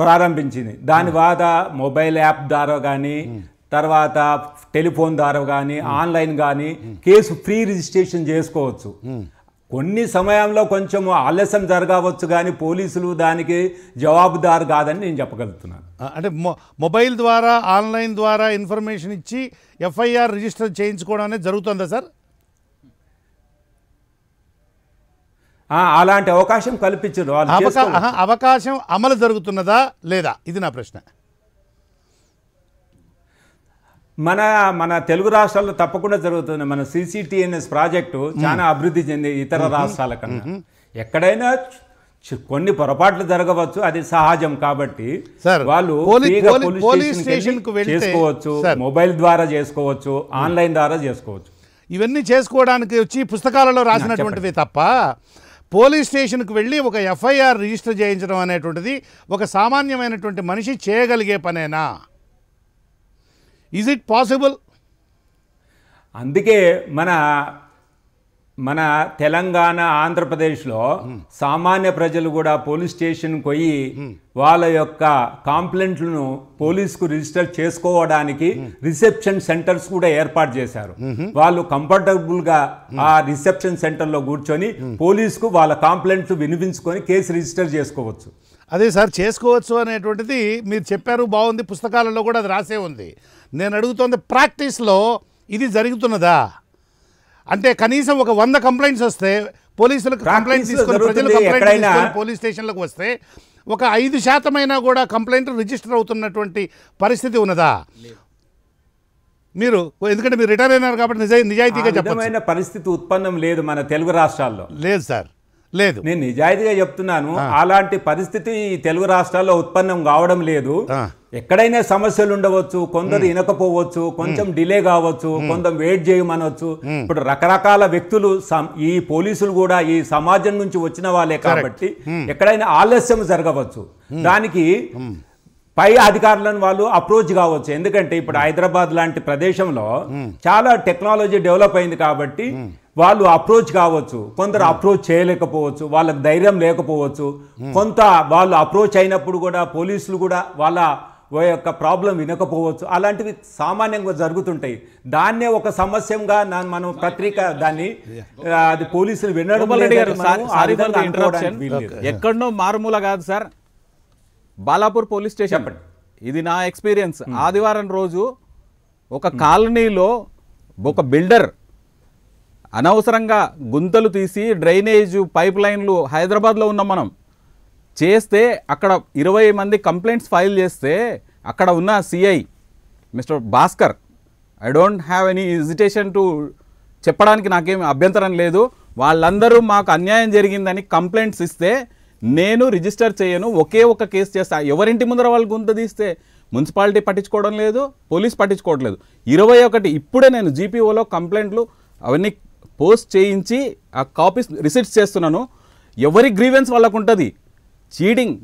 ప్రారంభించింది దాని బాధ మొబైల్ యాప్ ద్వారా కానీ తర్వాత టెలిఫోన్ ద్వారా కానీ ఆన్లైన్ కానీ కేసు ఫ్రీ రిజిస్ట్రేషన్ చేసుకోవచ్చు కొన్ని సమయంలో కొంచెం ఆలస్యం జరగవచ్చు కానీ పోలీసులు దానికి జవాబుదారు కాదని నేను చెప్పగలుగుతున్నాను అంటే మొబైల్ ద్వారా ఆన్లైన్ ద్వారా ఇన్ఫర్మేషన్ ఇచ్చి ఎఫ్ఐఆర్ రిజిస్టర్ చేయించుకోవడం అనేది జరుగుతుందా సార్ అలాంటి అవకాశం కల్పించారు అవకాశం అమలు జరుగుతున్నదా లేదా ఇది నా ప్రశ్న మన మన తెలుగు రాష్ట్రాల్లో తప్పకుండా జరుగుతుంది మన సిసిటిఎన్ఎస్ ప్రాజెక్టు చాలా అభివృద్ధి చెంది ఇతర రాష్ట్రాల కన్నా ఎక్కడైనా కొన్ని పొరపాట్లు జరగవచ్చు అది సహజం కాబట్టి వాళ్ళు పోలీస్ చేసుకోవచ్చు మొబైల్ ద్వారా చేసుకోవచ్చు ఆన్లైన్ ద్వారా చేసుకోవచ్చు ఇవన్నీ చేసుకోవడానికి వచ్చి పుస్తకాలలో రాసినటువంటివి తప్ప పోలీస్ స్టేషన్కు వెళ్ళి ఒక ఎఫ్ఐఆర్ రిజిస్టర్ చేయించడం అనేటువంటిది ఒక సామాన్యమైనటువంటి మనిషి చేయగలిగే పనేనా ఈజ్ ఇట్ పాసిబుల్ అందుకే మన మన తెలంగాణ ఆంధ్రప్రదేశ్లో hmm. సామాన్య ప్రజలు కూడా పోలీస్ స్టేషన్ పోయి hmm. వాళ్ళ యొక్క కాంప్లైంట్లను పోలీసుకు రిజిస్టర్ చేసుకోవడానికి hmm. రిసెప్షన్ సెంటర్స్ కూడా ఏర్పాటు చేశారు వాళ్ళు కంఫర్టబుల్గా ఆ రిసెప్షన్ సెంటర్లో కూర్చొని పోలీసుకు వాళ్ళ కంప్లైంట్లు వినిపించుకొని కేసు రిజిస్టర్ చేసుకోవచ్చు అదే సార్ చేసుకోవచ్చు అనేటువంటిది మీరు చెప్పారు బాగుంది పుస్తకాలలో కూడా అది రాసే ఉంది నేను అడుగుతోంది ప్రాక్టీస్లో ఇది జరుగుతున్నదా అంటే కనీసం ఒక వంద కంప్లైంట్స్ వస్తే పోలీసులకు కంప్లైంట్ తీసుకొని ప్రజలు కంప్లైంట్ పోలీస్ స్టేషన్లకు వస్తే ఒక ఐదు శాతమైనా కూడా కంప్లైంట్ రిజిస్టర్ అవుతున్నటువంటి పరిస్థితి ఉన్నదా మీరు ఎందుకంటే మీరు రిటైర్ అయినారు కాబట్టి నిజాయి నిజాయితీగా చెప్పమైన పరిస్థితి ఉత్పన్నం లేదు మన తెలుగు రాష్ట్రాల్లో లేదు సార్ లేదు నేను నిజాయితీగా చెప్తున్నాను అలాంటి పరిస్థితి తెలుగు రాష్ట్రాల్లో ఉత్పన్నం కావడం లేదు ఎక్కడైనా సమస్యలు ఉండవచ్చు కొందరు వినకపోవచ్చు కొంచెం డిలే కావచ్చు కొందరు వెయిట్ చేయమనవచ్చు ఇప్పుడు రకరకాల వ్యక్తులు ఈ పోలీసులు కూడా ఈ సమాజం నుంచి వచ్చిన వాళ్ళే కాబట్టి ఎక్కడైనా ఆలస్యం జరగవచ్చు దానికి పై అధికారులను వాళ్ళు అప్రోచ్ కావచ్చు ఎందుకంటే ఇప్పుడు హైదరాబాద్ లాంటి ప్రదేశంలో చాలా టెక్నాలజీ డెవలప్ అయింది కాబట్టి వాళ్ళు అప్రోచ్ కావచ్చు కొందరు అప్రోచ్ చేయలేకపోవచ్చు వాళ్ళకి ధైర్యం లేకపోవచ్చు కొంత వాళ్ళు అప్రోచ్ అయినప్పుడు కూడా పోలీసులు కూడా వాళ్ళ యొక్క ప్రాబ్లం వినకపోవచ్చు అలాంటివి సామాన్యంగా జరుగుతుంటాయి దాన్నే ఒక సమస్యంగా మనం పత్రిక దాన్ని అది పోలీసులు వినడం ఎక్కడనో మారుమూల కాదు సార్ బాలాపూర్ పోలీస్ స్టేషన్ ఇది నా ఎక్స్పీరియన్స్ hmm. ఆదివారం రోజు ఒక కాలనీలో ఒక బిల్డర్ అనవసరంగా గుంతలు తీసి డ్రైనేజ్ పైప్ లైన్లు హైదరాబాద్లో ఉన్నాం మనం చేస్తే అక్కడ ఇరవై మంది కంప్లైంట్స్ ఫైల్ చేస్తే అక్కడ ఉన్న CI mister Bhaskar I don't have any hesitation to చెప్పడానికి నాకేం అభ్యంతరం లేదు వాళ్ళందరూ మాకు అన్యాయం జరిగిందని కంప్లైంట్స్ ఇస్తే నేను రిజిస్టర్ చేయను ఒకే ఒక కేసు చేస్తా ఎవరింటి ముందర వాళ్ళు గుంత తీస్తే మున్సిపాలిటీ పట్టించుకోవడం లేదు పోలీస్ పట్టించుకోవట్లేదు ఇరవై ఒకటి ఇప్పుడే నేను జీపీఓలో కంప్లైంట్లు అవన్నీ పోస్ట్ చేయించి ఆ కాపీస్ రిసీట్ చేస్తున్నాను ఎవరి గ్రీవెన్స్ వాళ్ళకు ఉంటుంది చీడింగ్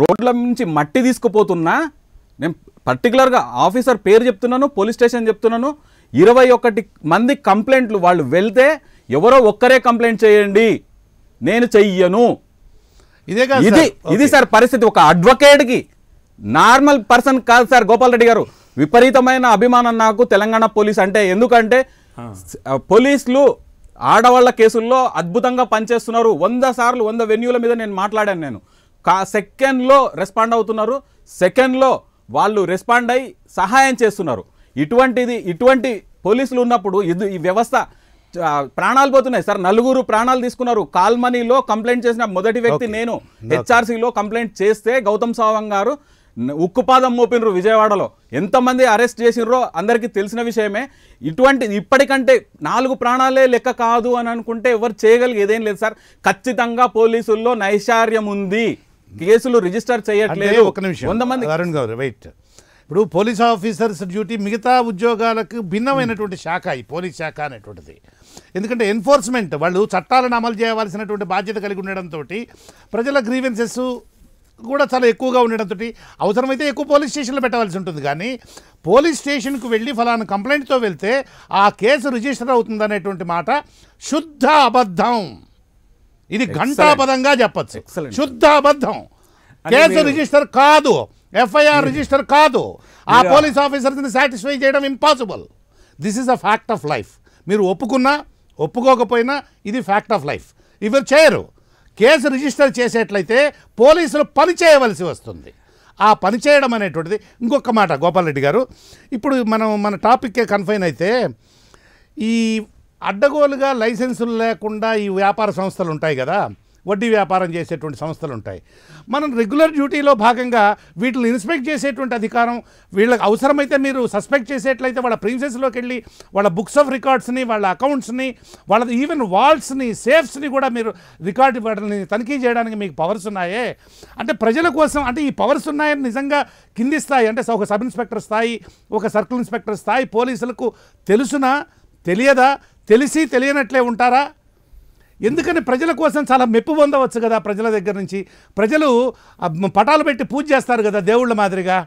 రోడ్ల నుంచి మట్టి తీసుకుపోతున్నా నేను పర్టికులర్గా ఆఫీసర్ పేరు చెప్తున్నాను పోలీస్ స్టేషన్ చెప్తున్నాను ఇరవై ఒకటి మంది కంప్లైంట్లు వాళ్ళు వెళ్తే ఎవరో ఒక్కరే కంప్లైంట్ చేయండి నేను చెయ్యను ఇదే ఇది ఇది సార్ పరిస్థితి ఒక అడ్వకేట్కి నార్మల్ పర్సన్ కాదు సార్ గోపాల్ రెడ్డి గారు విపరీతమైన అభిమానం నాకు తెలంగాణ పోలీస్ అంటే ఎందుకంటే పోలీసులు ఆడవాళ్ల కేసుల్లో అద్భుతంగా పనిచేస్తున్నారు వంద సార్లు వంద వెన్యూల మీద నేను మాట్లాడాను నేను సెకండ్లో రెస్పాండ్ అవుతున్నారు సెకండ్లో వాళ్ళు రెస్పాండ్ అయి సహాయం చేస్తున్నారు ఇటువంటిది ఇటువంటి పోలీసులు ఉన్నప్పుడు ఇది ఈ వ్యవస్థ ప్రాణాలు పోతున్నాయి సార్ నలుగురు ప్రాణాలు తీసుకున్నారు కాల్మనీలో కంప్లైంట్ చేసిన మొదటి వ్యక్తి నేను హెచ్ఆర్సీలో కంప్లైంట్ చేస్తే గౌతమ్ సావంగ్ గారు ఉక్కుపాదం మోపినరు విజయవాడలో ఎంతమంది అరెస్ట్ చేసినరో అందరికీ తెలిసిన విషయమే ఇటువంటి ఇప్పటికంటే నాలుగు ప్రాణాలే లెక్క కాదు అని అనుకుంటే ఎవరు చేయగలిగేదేం లేదు సార్ ఖచ్చితంగా పోలీసుల్లో నైశార్యం ఉంది కేసులు రిజిస్టర్ చేయట్లేదు ఒక నిమిషం వంద మంది అరుణ్ గారు వెయిట్ ఇప్పుడు పోలీస్ ఆఫీసర్స్ డ్యూటీ మిగతా ఉద్యోగాలకు భిన్నమైనటువంటి శాఖ ఈ పోలీస్ శాఖ అనేటువంటిది ఎందుకంటే ఎన్ఫోర్స్మెంట్ వాళ్ళు చట్టాలను అమలు చేయవలసినటువంటి బాధ్యత కలిగి ఉండడంతో ప్రజల గ్రీవెన్సెస్ కూడా చాలా ఎక్కువగా ఉండడంతో అవసరమైతే ఎక్కువ పోలీస్ స్టేషన్లో పెట్టవలసి ఉంటుంది కానీ పోలీస్ స్టేషన్కు వెళ్ళి ఫలానా కంప్లైంట్తో వెళ్తే ఆ కేసు రిజిస్టర్ అవుతుంది అనేటువంటి మాట శుద్ధ అబద్ధం ఇది ఘంటాపదంగా చెప్పచ్చు అబద్ధం కేసు రిజిస్టర్ కాదు ఎఫ్ఐఆర్ రిజిస్టర్ కాదు ఆ పోలీస్ ఆఫీసర్ని సాటిస్ఫై చేయడం impossible this is a fact of life మీరు ఒప్పుకున్నా ఒప్పుకోకపోయినా ఇది ఫ్యాక్ట్ ఆఫ్ లైఫ్ ఇవి చేయరు కేసు రిజిస్టర్ చేసేట్లయితే పోలీసులు పని చేయవలసి వస్తుంది ఆ పని చేయడం అనేటువంటిది ఇంకొక మాట గోపాల్ రెడ్డి గారు ఇప్పుడు మనం మన టాపిక్కే కన్ఫైన్ అయితే ఈ అడ్డగోలుగా లైసెన్సులు లేకుండా ఈ వ్యాపార సంస్థలు ఉంటాయి కదా వడ్డీ వ్యాపారం చేసేటువంటి సంస్థలు ఉంటాయి మనం రెగ్యులర్ డ్యూటీలో భాగంగా వీటిని ఇన్స్పెక్ట్ చేసేటువంటి అధికారం వీళ్ళకి అవసరమైతే మీరు సస్పెక్ట్ చేసేట్లయితే వాళ్ళ ప్రిన్సెస్లోకి వెళ్ళి వాళ్ళ బుక్స్ ఆఫ్ రికార్డ్స్ని వాళ్ళ అకౌంట్స్ని వాళ్ళ ఈవెన్ వాల్స్ని సేఫ్స్ని కూడా మీరు రికార్డు వాటిని తనిఖీ చేయడానికి మీకు పవర్స్ ఉన్నాయే అంటే ప్రజల కోసం అంటే ఈ పవర్స్ ఉన్నాయని నిజంగా కింది స్థాయి అంటే ఒక సబ్ ఇన్స్పెక్టర్ స్థాయి ఒక సర్కిల్ ఇన్స్పెక్టర్ స్థాయి పోలీసులకు తెలుసునా తెలియదా తెలిసి తెలియనట్లే ఉంటారా ఎందుకని ప్రజల కోసం చాలా మెప్పు పొందవచ్చు కదా ప్రజల దగ్గర నుంచి ప్రజలు పటాలు పెట్టి పూజ చేస్తారు కదా దేవుళ్ళ మాదిరిగా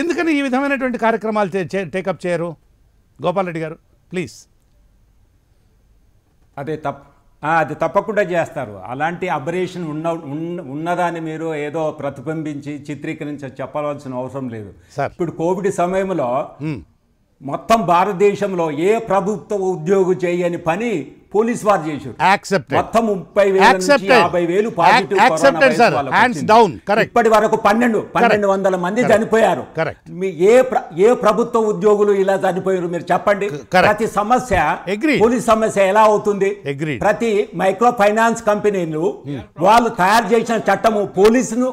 ఎందుకని ఈ విధమైనటువంటి కార్యక్రమాలు టేకప్ చేయరు గోపాలరెడ్డి గారు ప్లీజ్ అదే తప్ప అది తప్పకుండా చేస్తారు అలాంటి అబరేషన్ ఉన్న ఉన్నదాన్ని మీరు ఏదో ప్రతిబింబించి చిత్రీకరించి చెప్పవలసిన అవసరం లేదు ఇప్పుడు కోవిడ్ సమయంలో మొత్తం భారతదేశంలో ఏ ప్రభుత్వ ఉద్యోగం చేయని పని పోలీస్ వారు చేశారు మొత్తం ముప్పై యాభై వేలు ఇప్పటి వరకు పన్నెండు పన్నెండు వందల మంది చనిపోయారు ఏ ఏ ప్రభుత్వ ఉద్యోగులు ఇలా చనిపోయారు మీరు చెప్పండి ప్రతి సమస్య పోలీస్ సమస్య ఎలా అవుతుంది ప్రతి మైక్రో ఫైనాన్స్ కంపెనీలు hmm. వాళ్ళు తయారు చేసిన చట్టము పోలీసును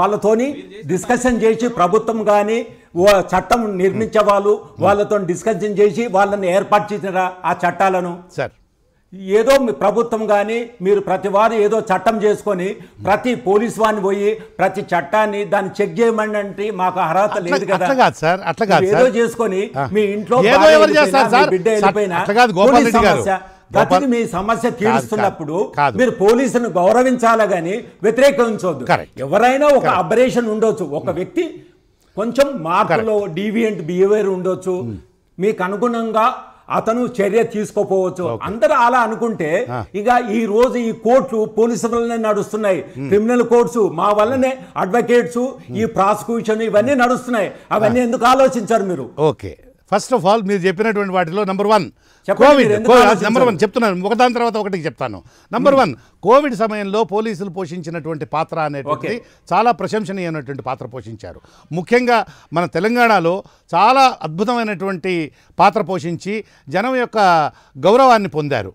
వాళ్ళతోని డిస్కషన్ చేసి ప్రభుత్వం కానీ చట్టం నిర్మించే వాళ్ళు hmm. వాళ్ళతో డిస్కషన్ చేసి వాళ్ళని ఏర్పాటు చేసినారా ఆ చట్టాలను సార్ ఏదో మీ ప్రభుత్వం కానీ మీరు ప్రతి వారు ఏదో చట్టం చేసుకొని ప్రతి పోలీస్ వాడిని పోయి ప్రతి చట్టాన్ని దాన్ని చెక్ చేయమని అంటే మాకు అర్హత లేదు కదా సార్ అట్లా కాదు ఏదో చేసుకొని మీ ఇంట్లో బిడ్డ వెళ్ళిపోయినా ప్రతిది మీ సమస్య తీరుస్తున్నప్పుడు మీరు పోలీసును గౌరవించాలా గాని వ్యతిరేకించవద్దు ఎవరైనా ఒక అబరేషన్ ఉండొచ్చు ఒక hmm. వ్యక్తి కొంచెం మార్పులో డీవియంట్ బిహేవియర్ ఉండొచ్చు hmm. మీకు అనుగుణంగా అతను చర్య తీసుకోపోవచ్చు అందరూ అలా అనుకుంటే ah. ఇక ఈ రోజు ఈ కోర్టు పోలీసు వల్లనే నడుస్తున్నాయి hmm. క్రిమినల్ కోర్ట్స్ మా వల్లనే అడ్వకేట్స్ hmm. ఈ ప్రాసిక్యూషన్ ఇవన్నీ నడుస్తున్నాయి అవన్నీ ah. ఎందుకు ఆలోచించారు మీరు ఓకే ఫస్ట్ ఆఫ్ ఆల్ మీరు చెప్పినటువంటి వాటిలో number one covid number one చెప్తున్నాను ఒకదాని తర్వాత ఒకటి చెప్తాను నెంబర్ వన్ కోవిడ్ సమయంలో పోలీసులు పోషించినటువంటి పాత్ర అనేటువంటిది చాలా ప్రశంసనీయమైనటువంటి పాత్ర పోషించారు ముఖ్యంగా మన తెలంగాణలో చాలా అద్భుతమైనటువంటి పాత్ర పోషించి జనం యొక్క గౌరవాన్ని పొందారు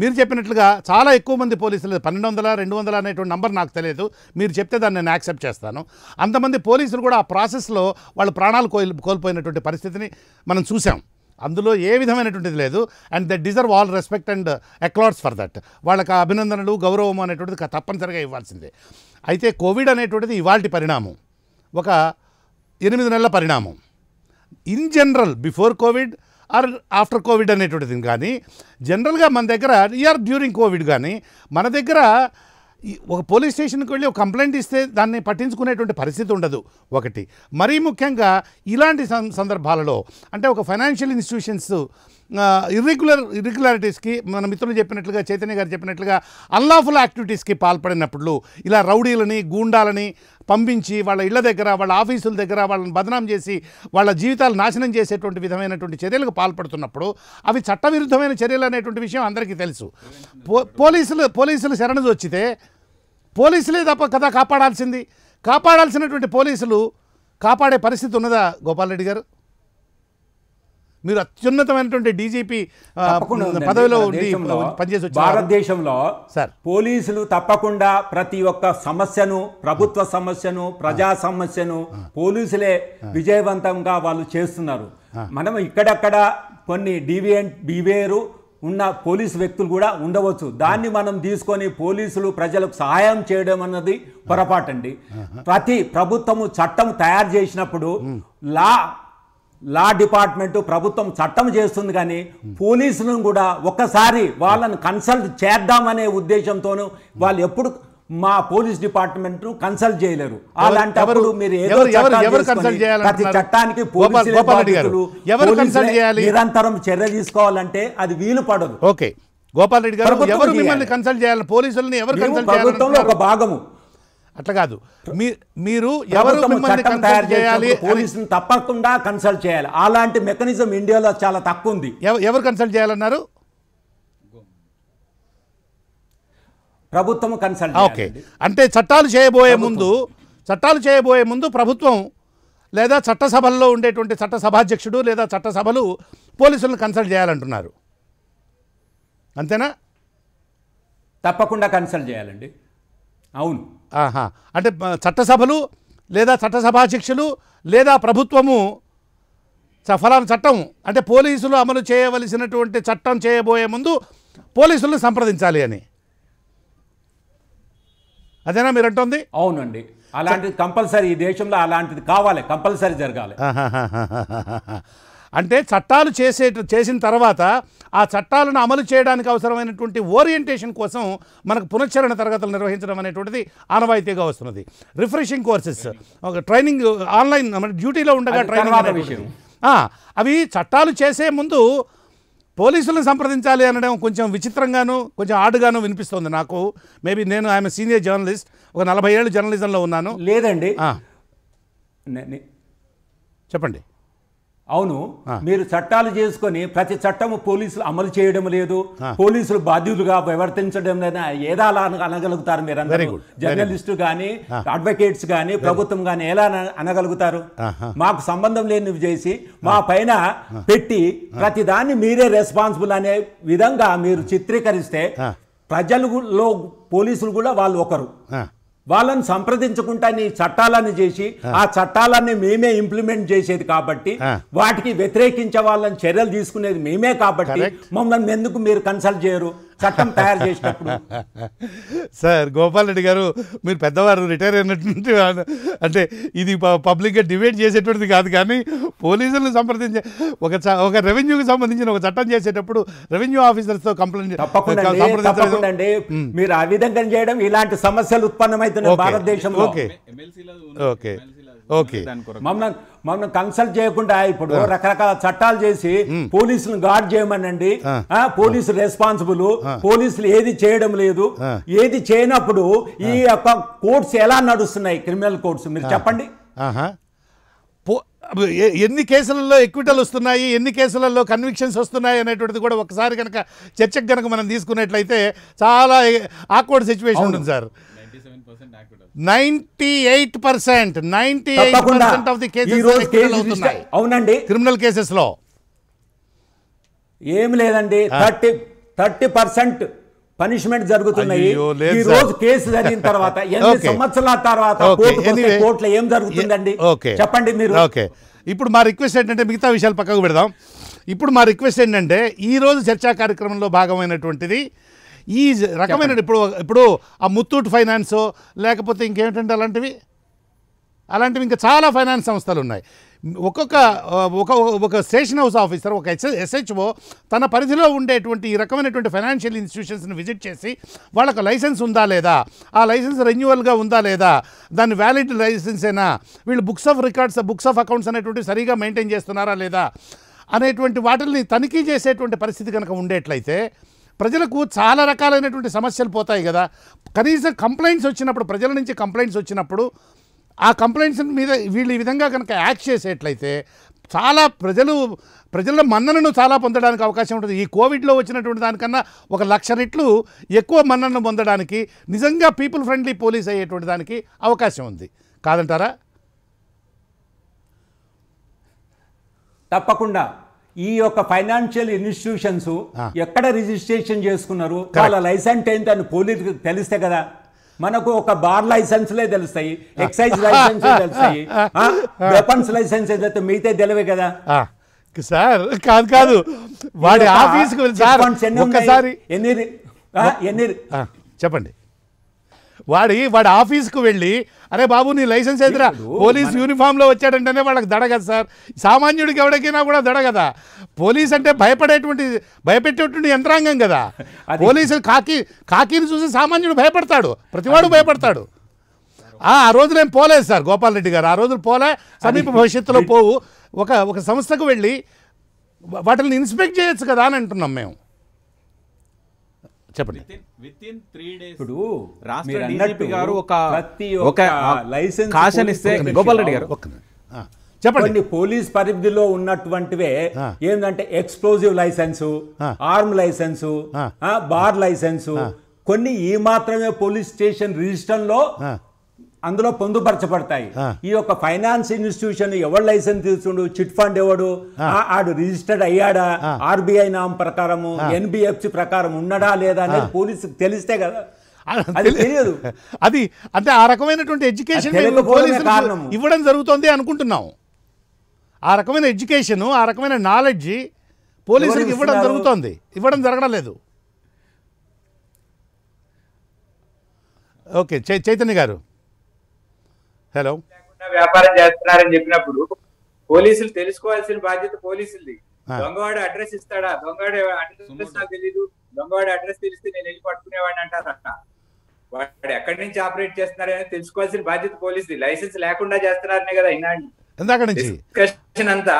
మీరు చెప్పినట్లుగా చాలా ఎక్కువ మంది పోలీసులు పన్నెండు వందల రెండు వందల అనేటువంటి నంబర్ నాకు తెలియదు మీరు చెప్తే దాన్ని నేను యాక్సెప్ట్ చేస్తాను అంతమంది పోలీసులు కూడా ఆ ప్రాసెస్లో వాళ్ళు ప్రాణాలు కోల్ కోల్పోయినటువంటి పరిస్థితిని మనం చూసాం అందులో ఏ విధమైనటువంటిది లేదు and the deserve all respect and accolades for that వాళ్ళకి అభినందనలు గౌరవం అనేటువంటిది తప్పనిసరిగా ఇవ్వాల్సిందే అయితే కోవిడ్ అనేటువంటిది ఇవాల్టి పరిణామం ఒక ఎనిమిది నెలల పరిణామం in general before covid or after covid అనేటువంటిది కానీ జనరల్గా మన దగ్గర ఈఆర్ డ్యూరింగ్ కోవిడ్ కానీ మన దగ్గర ఒక పోలీస్ స్టేషన్కి వెళ్ళి ఒక కంప్లైంట్ ఇస్తే దాన్ని పట్టించుకునేటువంటి పరిస్థితి ఉండదు ఒకటి మరీ ముఖ్యంగా ఇలాంటి సందర్భాలలో అంటే ఒక ఫైనాన్షియల్ ఇన్స్టిట్యూషన్స్ ఇర్రెగ్యులర్ ఇర్రెగ్యులారిటీస్కి మన మిత్రులు చెప్పినట్లుగా చైతన్య గారు చెప్పినట్లుగా అన్లాఫుల్ యాక్టివిటీస్కి పాల్పడినప్పుడు ఇలా రౌడీలని గూండాలని పంపించి వాళ్ళ ఇళ్ల దగ్గర వాళ్ళ ఆఫీసుల దగ్గర వాళ్ళని బదనాం చేసి వాళ్ళ జీవితాలు నాశనం చేసేటువంటి విధమైనటువంటి చర్యలకు పాల్పడుతున్నప్పుడు అవి చట్టవిరుద్ధమైన చర్యలు అనేటువంటి విషయం అందరికీ తెలుసు పోలీసులు పోలీసులు శరణ వచ్చితే పోలీసులే తప్ప కదా కాపాడాల్సింది కాపాడాల్సినటువంటి పోలీసులు కాపాడే పరిస్థితి ఉన్నదా గోపాల్ రెడ్డి గారు మీరు అత్యున్నతమైనటువంటి డీజీపీ పదవిలో పనిచేసి భారతదేశంలో సార్ పోలీసులు తప్పకుండా ప్రతి ఒక్క సమస్యను ప్రభుత్వ సమస్యను ప్రజా సమస్యను పోలీసులే విజయవంతంగా వాళ్ళు చేస్తున్నారు మనం ఇక్కడక్కడ కొన్ని డివియన్ బివేరు ఉన్న పోలీసు వ్యక్తులు కూడా ఉండవచ్చు దాన్ని మనం తీసుకొని పోలీసులు ప్రజలకు సహాయం చేయడం అన్నది పొరపాటండి ప్రతి ప్రభుత్వము చట్టం తయారు చేసినప్పుడు లా లా డిపార్ట్మెంటు ప్రభుత్వం చట్టం చేస్తుంది కానీ పోలీసులను కూడా ఒక్కసారి వాళ్ళని కన్సల్ట్ చేద్దామనే ఉద్దేశంతోనూ వాళ్ళు ఎప్పుడు మా పోలీస్ డిపార్ట్మెంట్ కన్సల్ట్ చేయలేరు అలాంటి మీరు ప్రతి చట్టానికి నిరంతరం చర్య తీసుకోవాలంటే అది వీలు పడదు ఓకే గోపాల్ రెడ్డి గారు ఎవరు మిమ్మల్ని కన్సల్ట్ చేయాలి పోలీసులను ఎవరు ప్రభుత్వంలో ఒక భాగము అట్లా కాదు మీరు ఎవరు చేయాలి పోలీసులు తప్పకుండా కన్సల్ట్ చేయాలి అలాంటి మెకానిజం ఇండియాలో చాలా తక్కువ ఉంది ఎవరు కన్సల్ట్ చేయాలన్నారు ప్రభుత్వం కన్సల్ట్ ఓకే అంటే చట్టాలు చేయబోయే ముందు చట్టాలు చేయబోయే ముందు ప్రభుత్వం లేదా చట్టసభల్లో ఉండేటువంటి చట్టసభాధ్యక్షుడు లేదా చట్టసభలు పోలీసులను కన్సల్ట్ చేయాలంటున్నారు అంతేనా తప్పకుండా కన్సల్ట్ చేయాలండి అవును అంటే చట్టసభలు లేదా చట్టసభాధ్యక్షులు లేదా ప్రభుత్వము ఫలానా చట్టం అంటే పోలీసులు అమలు చేయవలసినటువంటి చట్టం చేయబోయే ముందు పోలీసులను సంప్రదించాలి అని అదేనా మీరు అంటుంది అవునండి అలాంటిది కంపల్సరీ ఈ దేశంలో అలాంటిది కావాలి కంపల్సరీ జరగాలి అంటే చట్టాలు చేసే చేసిన తర్వాత ఆ చట్టాలను అమలు చేయడానికి అవసరమైనటువంటి ఓరియంటేషన్ కోసం మనకు పునశ్చరణ తరగతులు నిర్వహించడం అనేటువంటిది ఆనవాయితీగా వస్తున్నది రిఫ్రెషింగ్ కోర్సెస్ ఒక ట్రైనింగ్ ఆన్లైన్ మన డ్యూటీలో ఉండగా ట్రైనింగ్ అవి చట్టాలు చేసే ముందు పోలీసులను సంప్రదించాలి అనడం కొంచెం విచిత్రంగాను కొంచెం ఆడుగాను వినిపిస్తుంది నాకు మేబీ నేను ఆమె సీనియర్ జర్నలిస్ట్ ఒక నలభై ఏళ్ళు జర్నలిజంలో ఉన్నాను లేదండి చెప్పండి అవును మీరు చట్టాలు చేసుకొని ప్రతి చట్టము పోలీసులు అమలు చేయడం లేదు పోలీసులు బాధ్యులుగా ప్రవర్తించడం లేదా ఏదా అనగలుగుతారు మీరు అందరూ జర్నలిస్టు కానీ అడ్వకేట్స్ కానీ ప్రభుత్వం కానీ ఎలా అనగలుగుతారు మాకు సంబంధం లేనివి చేసి మా పైన పెట్టి ప్రతి దాన్ని మీరే రెస్పాన్సిబుల్ అనే విధంగా మీరు చిత్రీకరిస్తే ప్రజలు పోలీసులు కూడా వాళ్ళు ఒకరు వాళ్ళని సంప్రదించకుండా నీ చట్టాలను చేసి ఆ చట్టాలన్నీ మేమే ఇంప్లిమెంట్ చేసేది కాబట్టి వాటికి వ్యతిరేకించే వాళ్ళని చర్యలు తీసుకునేది మేమే కాబట్టి మమ్మల్ని ఎందుకు మీరు కన్సల్ట్ చేయరు చట్టం తయారు చేసినప్పుడు సార్ గోపాల్ రెడ్డి గారు మీరు పెద్దవారు రిటైర్ అయినటువంటి అంటే ఇది పబ్లిక్గా డిబేట్ చేసేటువంటిది కాదు కానీ పోలీసులను సంప్రదించే ఒక ఒక రెవెన్యూకి సంబంధించిన ఒక చట్టం చేసేటప్పుడు రెవెన్యూ ఆఫీసర్స్తో కంప్లైంట్ తప్పకుండా మీరు ఆ విధంగా చేయడం ఇలాంటి సమస్యలు ఉత్పన్నమైతున్నాయి భారతదేశంలో ఓకే ఓకే ఓకే మమ్మల్ని మమ్మల్ని కన్సల్ట్ చేయకుండా ఇప్పుడు రకరకాల చట్టాలు చేసి పోలీసులు గార్డ్ చేయమనండి పోలీసులు రెస్పాన్సిబుల్ పోలీసులు ఏది చేయడం లేదు ఏది చేయనప్పుడు ఈ యొక్క కోర్ట్స్ ఎలా నడుస్తున్నాయి క్రిమినల్ కోర్ట్స్ మీరు చెప్పండి ఎన్ని కేసులలో ఎక్విటల్ వస్తున్నాయి ఎన్ని కేసులలో కన్విక్షన్స్ వస్తున్నాయి అనేటువంటిది కూడా ఒకసారి కనుక చర్చకు కనుక మనం తీసుకున్నట్లయితే చాలా ఆక్వర్డ్ సిచ్యువేషన్ ఉంటుంది sir ninety eight percent ninety eight percent of the అవునండి క్రిమినల్ కేసెస్ లో ఏం లేదండి థర్టీ థర్టీ పర్సెంట్ పనిష్మెంట్ జరుగుతున్నాయి ఈ రోజు కేసు జరిగిన తర్వాత ఎన్ని సంవత్సరాల తర్వాత కోర్టులో ఏం జరుగుతుందండి చెప్పండి మీరు ఓకే ఇప్పుడు మా రిక్వెస్ట్ ఏంటంటే మిగతా విషయాలు పక్కకు పెడదాం ఇప్పుడు మా రిక్వెస్ట్ ఏంటంటే ఈరోజు చర్చా కార్యక్రమంలో భాగమైనటువంటిది ఈ రకమైన ఇప్పుడు ఇప్పుడు ఆ ముత్తూట్ ఫైనాన్స్ లేకపోతే ఇంకేమిటంటే అలాంటివి అలాంటివి ఇంకా చాలా ఫైనాన్స్ సంస్థలు ఉన్నాయి ఒక్కొక్క ఒక ఒక స్టేషన్ హౌస్ ఆఫీసర్ ఒక ఎస్ ఎస్హెచ్ఓ తన పరిధిలో ఉండేటువంటి ఈ రకమైనటువంటి ఫైనాన్షియల్ ఇన్స్టిట్యూషన్స్ని విజిట్ చేసి వాళ్ళకు లైసెన్స్ ఉందా లేదా ఆ లైసెన్స్ రెన్యువల్గా ఉందా లేదా దాని వ్యాలిడ్ లైసెన్సేనా వీళ్ళు books of records books of accounts అనేటువంటి సరిగా మెయింటైన్ చేస్తున్నారా లేదా అనేటువంటి వాటిని తనిఖీ చేసేటువంటి పరిస్థితి కనుక ఉండేట్లయితే ప్రజలకు చాలా రకాలైనటువంటి సమస్యలు పోతాయి కదా కనీసం కంప్లైంట్స్ వచ్చినప్పుడు ప్రజల నుంచి కంప్లైంట్స్ వచ్చినప్పుడు ఆ కంప్లైంట్స్ మీద వీళ్ళు ఈ విధంగా కనుక యాక్ట్ చేసేట్లయితే చాలా ప్రజలు ప్రజల మన్ననను చాలా పొందడానికి అవకాశం ఉంటుంది ఈ కోవిడ్లో వచ్చినటువంటి దానికన్నా ఒక లక్ష రెట్లు ఎక్కువ మన్ననను పొందడానికి నిజంగా పీపుల్ ఫ్రెండ్లీ పోలీస్ అయ్యేటువంటి దానికి అవకాశం ఉంది కాదంటారా తప్పకుండా ఈ యొక్క ఫైనాన్షియల్ ఇన్స్టిట్యూషన్స్ ఎక్కడ రిజిస్ట్రేషన్ చేసుకున్నారు వాళ్ళ లైసెన్స్ ఏంటి అని పోలీసు తెలిస్తే కదా మనకు ఒక బార్ లైసెన్స్ లే తెలుస్తాయి ఎక్సైజ్ లైసెన్స్ తెలుస్తాయి వెపన్స్ లైసెన్స్ ఏదైతే మిగతా తెలివే కదా సార్ కాదు కాదు వాడి ఆఫీస్ ఎన్ని ఎన్ని చెప్పండి వాడి వాడి ఆఫీస్కు వెళ్ళి అరే బాబు నీ లైసెన్స్ ఎదురా పోలీస్ యూనిఫామ్లో వచ్చాడంటేనే వాళ్ళకి దడ కదా సార్ సామాన్యుడికి ఎవరికైనా కూడా దడ కదా పోలీస్ అంటే భయపడేటువంటి భయపెట్టేటువంటి యంత్రాంగం కదా పోలీసు కాకి కాకిని చూసి సామాన్యుడు భయపడతాడు ప్రతివాడు భయపడతాడు ఆ రోజు నేను పోలేదు సార్ గోపాల్ రెడ్డి గారు ఆ రోజులు పోలే సమీప భవిష్యత్తులో పోవు ఒక ఒక సంస్థకు వెళ్ళి వాటిని ఇన్స్పెక్ట్ చేయొచ్చు కదా అని అంటున్నాం మేము చెప్పండి ఇప్పుడు రాష్ట్ర లైసెన్స్ గోపాల్ రెడ్డి గారు చెప్పండి పోలీస్ పరిధిలో ఉన్నటువంటివే ఏంటంటే explosive licence arm licence bar licence కొన్ని ఈ మాత్రమే పోలీస్ స్టేషన్ రిజిస్టర్ లో అందులో పొందుపరచబడతాయి ఈ యొక్క ఫైనాన్స్ ఇన్స్టిట్యూషన్ ఎవడు లైసెన్స్ తీసుకుండు చిట్ ఫండ్ ఎవడు ఆడు రిజిస్టర్డ్ అయ్యాడా ఆర్బీఐ నామ్ ప్రకారము ఎన్బిఎఫ్సి ప్రకారం ఉన్నాడా లేదా అనేది పోలీసుకు తెలిస్తే కదా అది తెలియదు అది అంటే ఆ రకమైనటువంటి ఎడ్యుకేషన్ ఇవ్వడం జరుగుతుంది అనుకుంటున్నాం ఆ రకమైన ఎడ్యుకేషన్ ఆ రకమైన నాలెడ్జ్ పోలీసులకు ఇవ్వడం జరుగుతోంది ఇవ్వడం జరగడం లేదు ఓకే చైతన్య గారు హలో వ్యాపారం చేస్తున్నారని చెప్పినప్పుడు పోలీసులు తెలుసుకోవాల్సిన బాధ్యత పోలీసులది దొంగవాడు అడ్రస్ ఇస్తాడా దొంగవాడు అడ్రస్ నాకు తెలీదు దొంగవాడు అడ్రస్ తెలిస్తే నేను వెళ్ళి పట్టుకునేవాడిని అంటారట వాడు ఎక్కడి నుంచి ఆపరేట్ చేస్తున్నారని తెలుసుకోవాల్సిన బాధ్యత పోలీసు లైసెన్స్ లేకుండా చేస్తున్నారనే కదా ఇన్నాడు డిస్కషన్ అంతా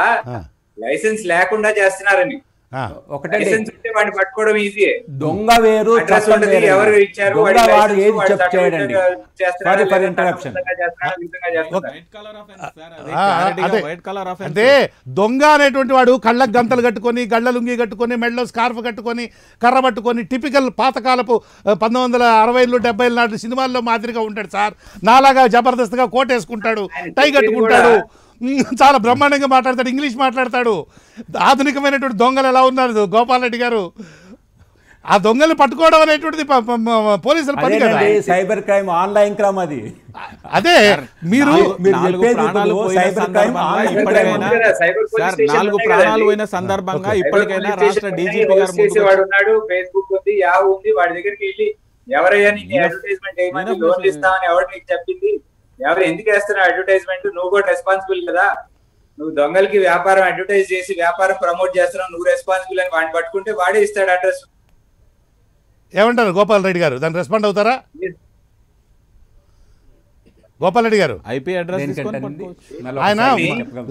లైసెన్స్ లేకుండా చేస్తున్నారని దొంగ వేరు దొంగ అంటే దొంగ అనేటువంటి వాడు కళ్ళకు గంతలు కట్టుకొని గళ్ళ లుంగి కట్టుకొని మెడలో స్కార్ఫ్ కట్టుకొని కర్ర పట్టుకొని టిపికల్ పాతకాలపు పంతొమ్మిది వందల అరవైలు డెబ్బై నాటి సినిమాల్లో మాదిరిగా ఉంటాడు సార్ నాలాగా జబర్దస్త్గా కోటేసుకుంటాడు టై కట్టుకుంటాడు చాలా బ్రహ్మాండంగా మాట్లాడతాడు ఇంగ్లీష్ మాట్లాడతాడు ఆధునికమైనటువంటి దొంగలు ఎలా ఉన్నారు గోపాల్ రెడ్డి గారు ఆ దొంగలు పట్టుకోవడం అనేటువంటిది పోలీసుల పని కదా సైబర్ క్రైమ్ ఆన్లైన్ క్రైమ్ అది అదే మీరు నాలుగు ప్రాణాలు పోయిన సందర్భంగా ఇప్పటికైనా రాష్ట్ర గారు చేసేవాడు ఉన్నాడు ఫేస్బుక్ ఉంది ఉంది వాడి దగ్గరికి వెళ్ళి ఎవరైనా అడ్వర్టైజ్మెంట్ ఎవరు నీకు చెప్పింది ఎవరు ఎందుకు వేస్తున్నా అడ్వర్టైజ్మెంట్ నువ్వు కూడా రెస్పాన్సిబుల్ కదా నువ్వు దొంగలకి వ్యాపారం అడ్వర్టైజ్ చేసి వ్యాపారం ప్రమోట్ చేస్తున్నావు నువ్వు రెస్పాన్సిబుల్ అని వాడిని పట్టుకుంటే వాడే ఇస్తాడు అడ్రస్ ఏమంటారు గోపాల్ రెడ్డి గారు దాన్ని రెస్పాండ్ అవుతారా గోపాల్ రెడ్డి గారు ఐపీ అడ్రస్ ఆయన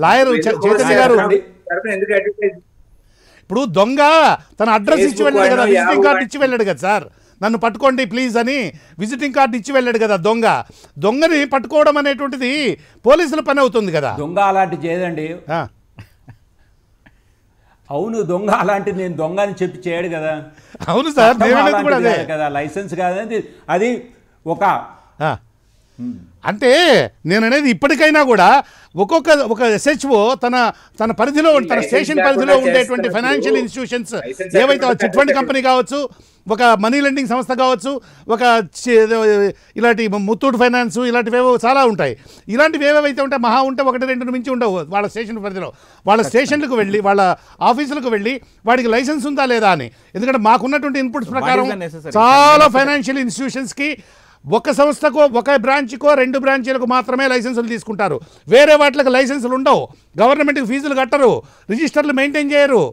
లాయర్ చైతన్య గారు ఇప్పుడు దొంగ తన అడ్రస్ ఇచ్చి వెళ్ళాడు కదా విజిటింగ్ కార్డు ఇచ్చి వెళ్ళాడు కదా సార్ నన్ను పట్టుకోండి ప్లీజ్ అని విజిటింగ్ కార్డు ఇచ్చి వెళ్ళాడు కదా దొంగ దొంగని పట్టుకోవడం అనేటువంటిది పోలీసుల పని అవుతుంది కదా దొంగ అలాంటి చేయదండి అవును దొంగ అలాంటి నేను దొంగ అని చెప్పి చేయడు కదా అవును సార్ కదా లైసెన్స్ కాదని అది ఒక అంటే నేను అనేది ఇప్పటికైనా కూడా ఒక్కొక్క ఒక ఎస్హెచ్ఓ తన తన పరిధిలో తన స్టేషన్ పరిధిలో ఉండేటువంటి ఫైనాన్షియల్ ఇన్స్టిట్యూషన్స్ ఏవైతే చిట్ ఫండ్ కంపెనీ కావచ్చు ఒక మనీ లెండింగ్ సంస్థ కావచ్చు ఒక ఇలాంటి ముత్తూట్ ఫైనాన్స్ ఇలాంటివేవో చాలా ఉంటాయి ఇలాంటివి ఏవైతే ఉంటాయి మహా ఉంటే ఒకటి రెండు మించి ఉండవు వాళ్ళ స్టేషన్ పరిధిలో వాళ్ళ స్టేషన్లకు వెళ్ళి వాళ్ళ ఆఫీసులకు వెళ్ళి వాడికి లైసెన్స్ ఉందా లేదా అని ఎందుకంటే మాకున్నటువంటి ఇన్పుట్స్ ప్రకారం చాలా ఫైనాన్షియల్ ఇన్స్టిట్యూషన్స్కి ఒక సంస్థకో ఒక బ్రాంచ్కో రెండు బ్రాంచీలకు మాత్రమే లైసెన్సులు తీసుకుంటారు వేరే వాటికి లైసెన్సులు ఉండవు గవర్నమెంట్కి ఫీజులు కట్టరు రిజిస్టర్లు మెయింటైన్ చేయరు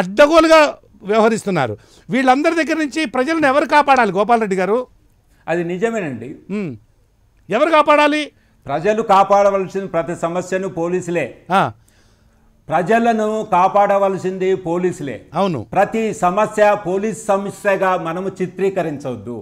అడ్డగోలుగా వ్యవహరిస్తున్నారు వీళ్ళందరి దగ్గర నుంచి ప్రజలను ఎవరు కాపాడాలి గోపాలరెడ్డి గారు అది నిజమేనండి ఎవరు కాపాడాలి ప్రజలు కాపాడవలసిన ప్రతి సమస్యను పోలీసులే ప్రజలను కాపాడవలసింది పోలీసులే అవును ప్రతి సమస్య పోలీస్ సమస్యగా మనము చిత్రీకరించవద్దు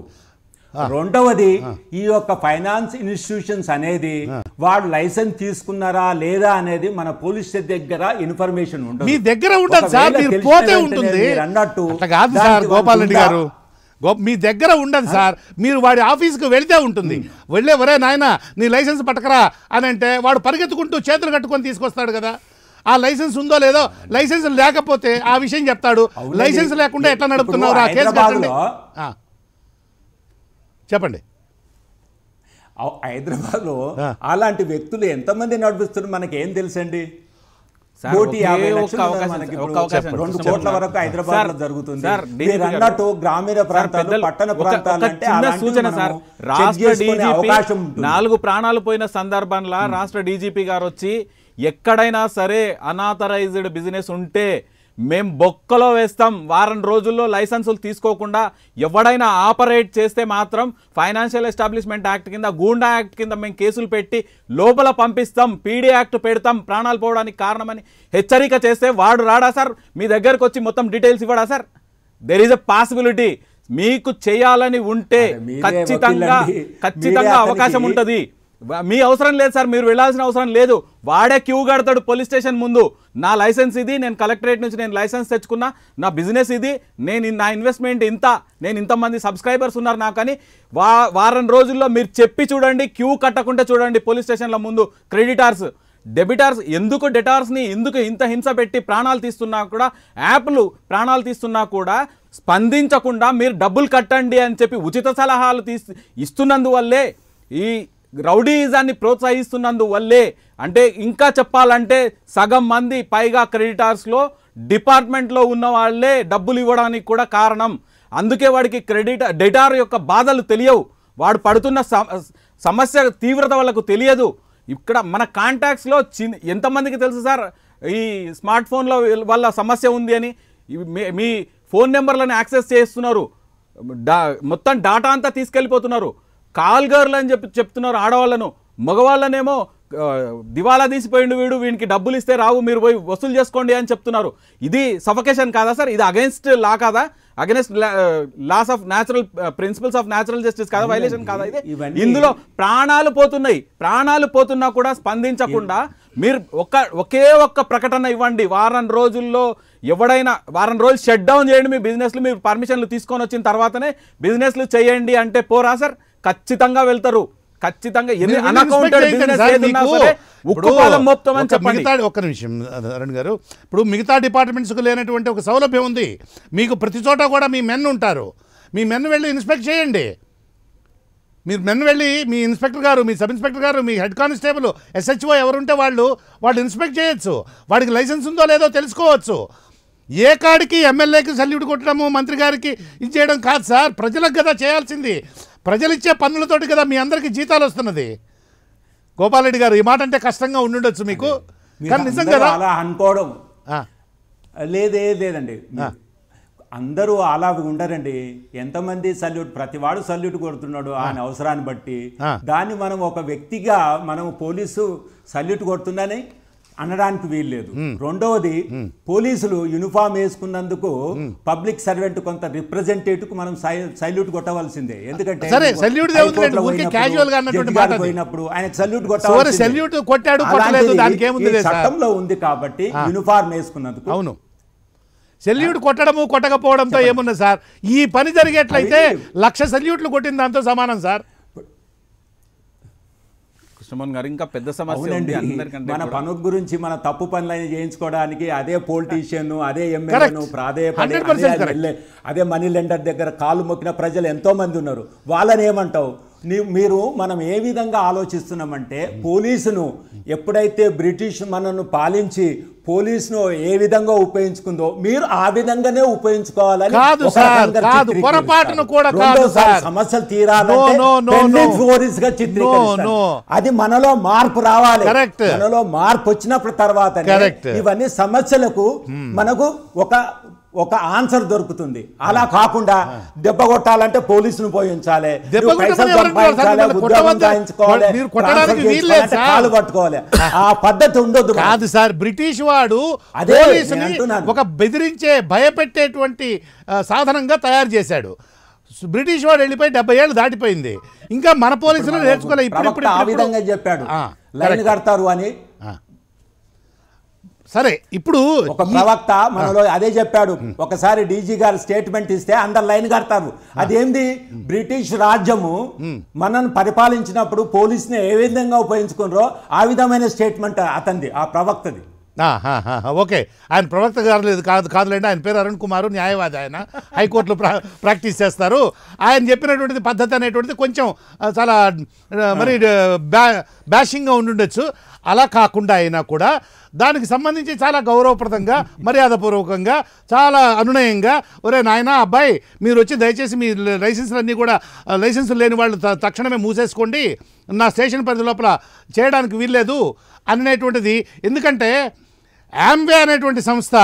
రెండవది ఈ యొక్క ఫైనాన్స్ ఇన్స్టిట్యూషన్స్ అనేది వాళ్ళు లైసెన్స్ తీసుకున్నారా లేదా అనేది మన పోలీస్ దగ్గర ఇన్ఫర్మేషన్ ఉంటుంది మీ దగ్గర సార్ మీరు పోతే ఉంటుంది అన్నట్టు కాదు సార్ గోపాల్ రెడ్డి గారు మీ దగ్గర ఉండదు సార్ మీరు వాడి ఆఫీస్కి వెళితే ఉంటుంది వెళ్ళే వరే నాయన నీ లైసెన్స్ పట్టకరా అని అంటే వాడు పరిగెత్తుకుంటూ చేతులు కట్టుకొని తీసుకొస్తాడు కదా ఆ లైసెన్స్ ఉందో లేదో లైసెన్స్ లేకపోతే ఆ విషయం చెప్తాడు లైసెన్స్ లేకుండా ఎట్లా నడుపుతున్నారు ఆ కేసు చెప్పండి హైదరాబాద్లో అలాంటి వ్యక్తులు ఎంతమంది నడిపిస్తున్నారు మనకేం తెలుసండి రెండు కోట్ల వరకు హైదరాబాద్ జరుగుతుంది గ్రామీణ సూచన సార్ రాష్ట్ర నాలుగు ప్రాణాలు పోయిన సందర్భంలో hmm. రాష్ట్ర డీజీపీ గారు వచ్చి ఎక్కడైనా సరే అనాథరైజ్డ్ బిజినెస్ ఉంటే మేము బొక్కలో వేస్తాం వారం రోజుల్లో లైసెన్సులు తీసుకోకుండా ఎవడైనా ఆపరేట్ చేస్తే మాత్రం ఫైనాన్షియల్ ఎస్టాబ్లిష్మెంట్ యాక్ట్ కింద గూండా యాక్ట్ కింద మేము కేసులు పెట్టి లోపల పంపిస్తాం పీడీ యాక్ట్ పెడతాం ప్రాణాలు పోవడానికి కారణమని హెచ్చరిక చేస్తే వాడు రాడా సార్ మీ దగ్గరకు వచ్చి మొత్తం డీటెయిల్స్ ఇవ్వడా sir there is a possibility మీకు చేయాలని ఉంటే ఖచ్చితంగా ఖచ్చితంగా అవకాశం ఉంటుంది మీ అవసరం లేదు సార్ మీరు వెళ్ళాల్సిన అవసరం లేదు వాడే క్యూ కడతాడు పోలీస్ స్టేషన్ ముందు నా లైసెన్స్ ఇది నేను కలెక్టరేట్ నుంచి నేను లైసెన్స్ తెచ్చుకున్నా నా బిజినెస్ ఇది నేను నా ఇన్వెస్ట్మెంట్ ఇంత నేను ఇంతమంది సబ్స్క్రైబర్స్ ఉన్నారు నాకు వా వారం రోజుల్లో మీరు చెప్పి చూడండి క్యూ కట్టకుండా చూడండి పోలీస్ స్టేషన్ల ముందు క్రెడిటార్స్ డెబిటార్స్ ఎందుకు డెటార్స్ని ఎందుకు ఇంత హింస పెట్టి ప్రాణాలు తీస్తున్నా కూడా యాప్లు ప్రాణాలు తీస్తున్నా కూడా స్పందించకుండా మీరు డబ్బులు కట్టండి అని చెప్పి ఉచిత సలహాలు తీసి ఇస్తున్నందువల్లే ఈ రౌడీయిజాన్ని ప్రోత్సహిస్తున్నందువల్లే అంటే ఇంకా చెప్పాలంటే సగం మంది పైగా క్రెడిటార్స్లో డిపార్ట్మెంట్లో ఉన్న వాళ్ళే డబ్బులు ఇవ్వడానికి కూడా కారణం అందుకే వాడికి క్రెడిట్ డెటార్ యొక్క బాధలు తెలియవు వాడు పడుతున్న సమస్య తీవ్రత వాళ్ళకు తెలియదు ఇక్కడ మన కాంటాక్ట్స్లో చి ఎంతమందికి తెలుసు సార్ ఈ స్మార్ట్ ఫోన్లో వల్ల సమస్య ఉంది అని మీ ఫోన్ నెంబర్లను యాక్సెస్ చేస్తున్నారు డా మొత్తం డాటా అంతా తీసుకెళ్ళిపోతున్నారు కాల్గర్లు అని చెప్పి చెప్తున్నారు ఆడవాళ్ళను మగవాళ్ళనేమో దివాలా తీసిపోయిండు వీడు వీనికి డబ్బులు ఇస్తే రావు మీరు పోయి వసూలు చేసుకోండి అని చెప్తున్నారు ఇది సఫకేషన్ కాదా సార్ ఇది అగైన్స్ట్ లా కాదా against laws of natural principles of natural justice కాదా వైలేషన్ కాదా ఇది ఇందులో ప్రాణాలు పోతున్నాయి ప్రాణాలు పోతున్నా కూడా స్పందించకుండా మీరు ఒక్క ఒకే ఒక్క ప్రకటన ఇవ్వండి వారం రోజుల్లో ఎవడైనా వారం రోజులు షట్ డౌన్ చేయండి మీ బిజినెస్లు మీరు పర్మిషన్లు తీసుకొని వచ్చిన తర్వాతనే బిజినెస్లు చేయండి అంటే పోరా సార్ ఖచ్చితంగా వెళ్తారు ఖచ్చితంగా ఒక నిమిషం అరుణ్ గారు ఇప్పుడు మిగతా డిపార్ట్మెంట్స్కు లేనటువంటి ఒక సౌలభ్యం ఉంది మీకు ప్రతి చోట కూడా మీ మెన్ ఉంటారు మీ మెన్ వెళ్ళి ఇన్స్పెక్ట్ చేయండి మీరు మెన్ వెళ్ళి మీ ఇన్స్పెక్టర్ గారు మీ సబ్ ఇన్స్పెక్టర్ గారు మీ హెడ్ కానిస్టేబుల్ ఎస్హెచ్ఓ ఎవరుంటే వాళ్ళు వాళ్ళు ఇన్స్పెక్ట్ చేయొచ్చు వాడికి లైసెన్స్ ఉందో లేదో తెలుసుకోవచ్చు ఏ కాడికి ఎమ్మెల్యేకి సల్యూట్ కొట్టడము మంత్రి గారికి ఇది చేయడం కాదు సార్ ప్రజలకు కదా చేయాల్సింది ప్రజలిచ్చే పన్నులతోటి కదా మీ అందరికీ జీతాలు వస్తున్నది గోపాలరెడ్డి గారు ఈ మాట అంటే కష్టంగా ఉండుండొచ్చు మీకు అలా అనుకోవడం లేదే లేదండి అందరూ అలా ఉండరండి ఎంతమంది సల్యూట్ ప్రతి వాడు సల్యూట్ కొడుతున్నాడు ఆయన అవసరాన్ని బట్టి దాన్ని మనం ఒక వ్యక్తిగా మనం పోలీసు సల్యూట్ కొడుతుందని అనడానికి వీల్లేదు రెండవది పోలీసులు యూనిఫామ్ వేసుకున్నందుకు పబ్లిక్ సర్వెంట్ కొంత రిప్రజెంటేటివ్ మనం సల్యూట్ కొట్టవలసిందే ఎందుకంటే కొట్టాలి కొట్టాడు చట్టంలో ఉంది కాబట్టి యూనిఫామ్ వేసుకున్నందుకు అవును సెల్యూట్ కొట్టడము కొట్టకపోవడంతో ఏమున్నా సార్ ఈ పని జరిగేట్లయితే లక్ష సెల్యూట్లు కొట్టిన దాంతో సమానం సార్ కృష్ణమోహన్ గారు ఇంకా పెద్ద సమస్య ఉంది మన పను గురించి మన తప్పు అయినా చేయించుకోవడానికి అదే పొలిటీషియన్ అదే ఎమ్మెల్యేను ప్రాధేయపడి అదే మనీ లెండర్ దగ్గర కాలు మొక్కిన ప్రజలు ఎంతో మంది ఉన్నారు వాళ్ళని ఏమంటావు మీరు మనం ఏ విధంగా ఆలోచిస్తున్నామంటే పోలీసును ఎప్పుడైతే బ్రిటిష్ మనను పాలించి పోలీసును ఏ విధంగా ఉపయోగించుకుందో మీరు ఆ విధంగానే ఉపయోగించుకోవాలని పొరపాటును కూడా సమస్యలు తీరాలంటే అది మనలో మార్పు రావాలి మనలో మార్పు వచ్చినప్పుడు తర్వాత ఇవన్నీ సమస్యలకు మనకు ఒక ఒక ఆన్సర్ దొరుకుతుంది అలా కాకుండా దెబ్బ కొట్టాలంటే పోలీసులు పోయించాలి కాలు పట్టుకోవాలి ఆ పద్ధతి ఉండదు కాదు సార్ బ్రిటిష్ వాడు అదే ఒక బెదిరించే భయపెట్టేటువంటి సాధనంగా తయారు చేశాడు బ్రిటిష్ వాడు వెళ్ళిపోయి డెబ్బై ఏళ్ళు దాటిపోయింది ఇంకా మన పోలీసులు నేర్చుకోలేదు ఆ విధంగా చెప్పాడు లైన్ కడతారు అని సరే ఇప్పుడు ఒక ప్రవక్త మనలో అదే చెప్పాడు ఒకసారి డీజీ గారు స్టేట్మెంట్ ఇస్తే అందరు లైన్ కడతారు అదేంది బ్రిటిష్ రాజ్యము మనల్ని పరిపాలించినప్పుడు పోలీసుని ఏ విధంగా ఉపయోగించుకున్నారో ఆ విధమైన స్టేట్మెంట్ అతనిది ఆ ప్రవక్తది ఓకే ఆయన ప్రవక్త గారు లేదు కాదు కాదులేండి ఆయన పేరు అరుణ్ కుమార్ న్యాయవాది ఆయన హైకోర్టులో ప్రా ప్రాక్టీస్ చేస్తారు ఆయన చెప్పినటువంటిది పద్ధతి అనేటువంటిది కొంచెం చాలా మరి బ్యా బ్యాషింగ్గా ఉండుండొచ్చు అలా కాకుండా అయినా కూడా దానికి సంబంధించి చాలా గౌరవప్రదంగా మర్యాదపూర్వకంగా చాలా అనునయంగా ఒరే నాయన అబ్బాయి మీరు వచ్చి దయచేసి మీ లైసెన్స్లన్నీ కూడా లైసెన్సులు లేని వాళ్ళు తక్షణమే మూసేసుకోండి నా స్టేషన్ పరిధి లోపల చేయడానికి వీల్లేదు అనేటువంటిది ఎందుకంటే యామ్వే అనేటువంటి సంస్థ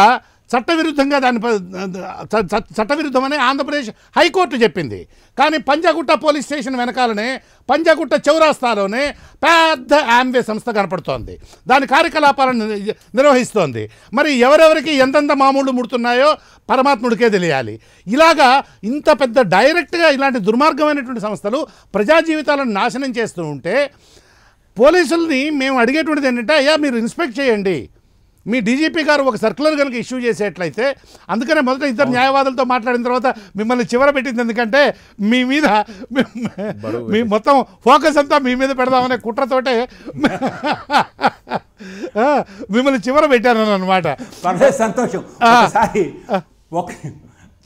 చట్టవిరుద్ధంగా దాని చట్టవిరుద్ధమని ఆంధ్రప్రదేశ్ హైకోర్టు చెప్పింది కానీ పంజాగుట్ట పోలీస్ స్టేషన్ వెనకాలనే పంజాగుట్ట చౌరాస్తాలోనే పెద్ద యామ్వే సంస్థ కనపడుతోంది దాని కార్యకలాపాలను నిర్వహిస్తోంది మరి ఎవరెవరికి ఎంతెంత మామూళ్ళు ముడుతున్నాయో పరమాత్ముడికే తెలియాలి ఇలాగా ఇంత పెద్ద డైరెక్ట్గా ఇలాంటి దుర్మార్గమైనటువంటి సంస్థలు ప్రజా జీవితాలను నాశనం చేస్తూ ఉంటే పోలీసుల్ని మేము అడిగేటువంటిది ఏంటంటే అయ్యా మీరు ఇన్స్పెక్ట్ చేయండి మీ డీజీపీ గారు ఒక సర్కులర్ కనుక ఇష్యూ చేసేట్లయితే అందుకనే మొదట ఇద్దరు న్యాయవాదులతో మాట్లాడిన తర్వాత మిమ్మల్ని చివర పెట్టింది ఎందుకంటే మీ మీద మీ మొత్తం ఫోకస్ అంతా మీ మీద పెడదామనే కుట్రతోటే మిమ్మల్ని చివర పెట్టాను అనమాట సంతోషం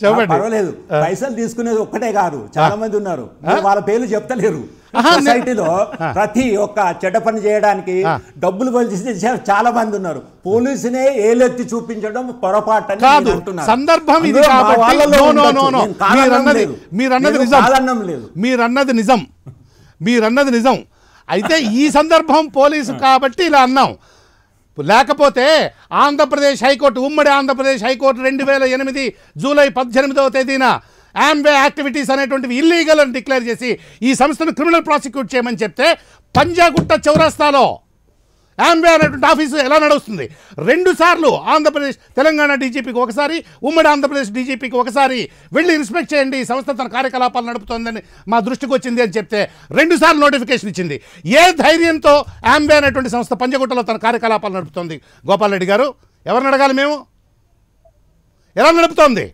చెప్పండి పర్వాలేదు పైసలు తీసుకునేది ఒక్కటే కాదు చాలా మంది ఉన్నారు వాళ్ళ పేర్లు చెప్తలేరు సొసైటీలో ప్రతి ఒక్క చెడ్డ పని చేయడానికి డబ్బులు కొలిసి చాలా మంది ఉన్నారు పోలీసునే ఏలెత్తి చూపించడం పొరపాటు సందర్భం ఇది నిజం మీరన్నది నిజం మీరన్నది నిజం అయితే ఈ సందర్భం పోలీసు కాబట్టి ఇలా అన్నాం లేకపోతే ఆంధ్రప్రదేశ్ హైకోర్టు ఉమ్మడి ఆంధ్రప్రదేశ్ హైకోర్టు రెండు వేల ఎనిమిది జూలై పద్దెనిమిదవ తేదీన యాంబే యాక్టివిటీస్ అనేటువంటివి ఇల్లీగల్ అని డిక్లేర్ చేసి ఈ సంస్థను క్రిమినల్ ప్రాసిక్యూట్ చేయమని చెప్తే పంజాగుట్ట చౌరాస్తాలో యాంబే అనేటువంటి ఆఫీసు ఎలా నడుస్తుంది రెండు సార్లు ఆంధ్రప్రదేశ్ తెలంగాణ డీజీపీకి ఒకసారి ఉమ్మడి ఆంధ్రప్రదేశ్ డీజీపీకి ఒకసారి వెళ్ళి ఇన్స్పెక్ట్ చేయండి ఈ సంస్థ తన కార్యకలాపాలు నడుపుతోందని మా దృష్టికి వచ్చింది అని చెప్తే రెండు సార్లు నోటిఫికేషన్ ఇచ్చింది ఏ ధైర్యంతో ఆంబే అనేటువంటి సంస్థ పంజగుట్టలో తన కార్యకలాపాలు నడుపుతోంది గోపాల్ రెడ్డి గారు ఎవరిని అడగాలి మేము ఎలా నడుపుతోంది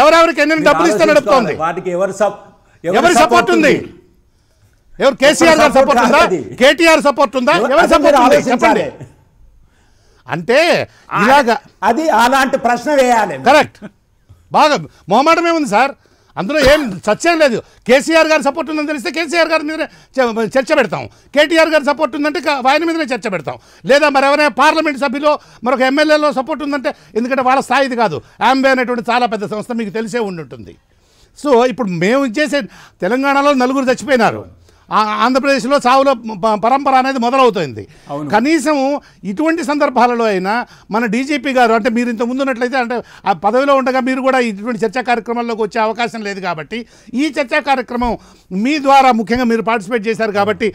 ఎవరెవరికి ఎన్ని డబ్బులు ఇస్తే నడుపుతోంది వాటికి ఎవరు ఎవరి సపోర్ట్ ఉంది ఎవరు కేసీఆర్ గారు సపోర్ట్ ఉందా కేటీఆర్ సపోర్ట్ ఉందా ఎవరు సపోర్ట్ చెప్పండి అంటే ఇలాగా అది అలాంటి ప్రశ్న వేయాలి కరెక్ట్ బాగా మొహమాటమే ఉంది సార్ అందులో ఏం సత్యం లేదు కేసీఆర్ గారి సపోర్ట్ ఉందని తెలిస్తే కేసీఆర్ గారి మీదనే చర్చ పెడతాం కేటీఆర్ గారి సపోర్ట్ ఉందంటే ఆయన మీదనే చర్చ పెడతాం లేదా మరి ఎవరైనా పార్లమెంట్ సభ్యులో మరొక ఎమ్మెల్యేలో సపోర్ట్ ఉందంటే ఎందుకంటే వాళ్ళ స్థాయిది కాదు ఆంబే అనేటువంటి చాలా పెద్ద సంస్థ మీకు తెలిసే ఉండి ఉంటుంది సో ఇప్పుడు మేము చేసే తెలంగాణలో నలుగురు చచ్చిపోయినారు ఆంధ్రప్రదేశ్లో చావుల పరంపర అనేది మొదలవుతుంది కనీసం ఇటువంటి సందర్భాలలో అయినా మన డీజీపీ గారు అంటే మీరు ఇంత ముందున్నట్లయితే అంటే ఆ పదవిలో ఉండగా మీరు కూడా ఇటువంటి చర్చా కార్యక్రమాల్లోకి వచ్చే అవకాశం లేదు కాబట్టి ఈ చర్చా కార్యక్రమం మీ ద్వారా ముఖ్యంగా మీరు పార్టిసిపేట్ చేశారు కాబట్టి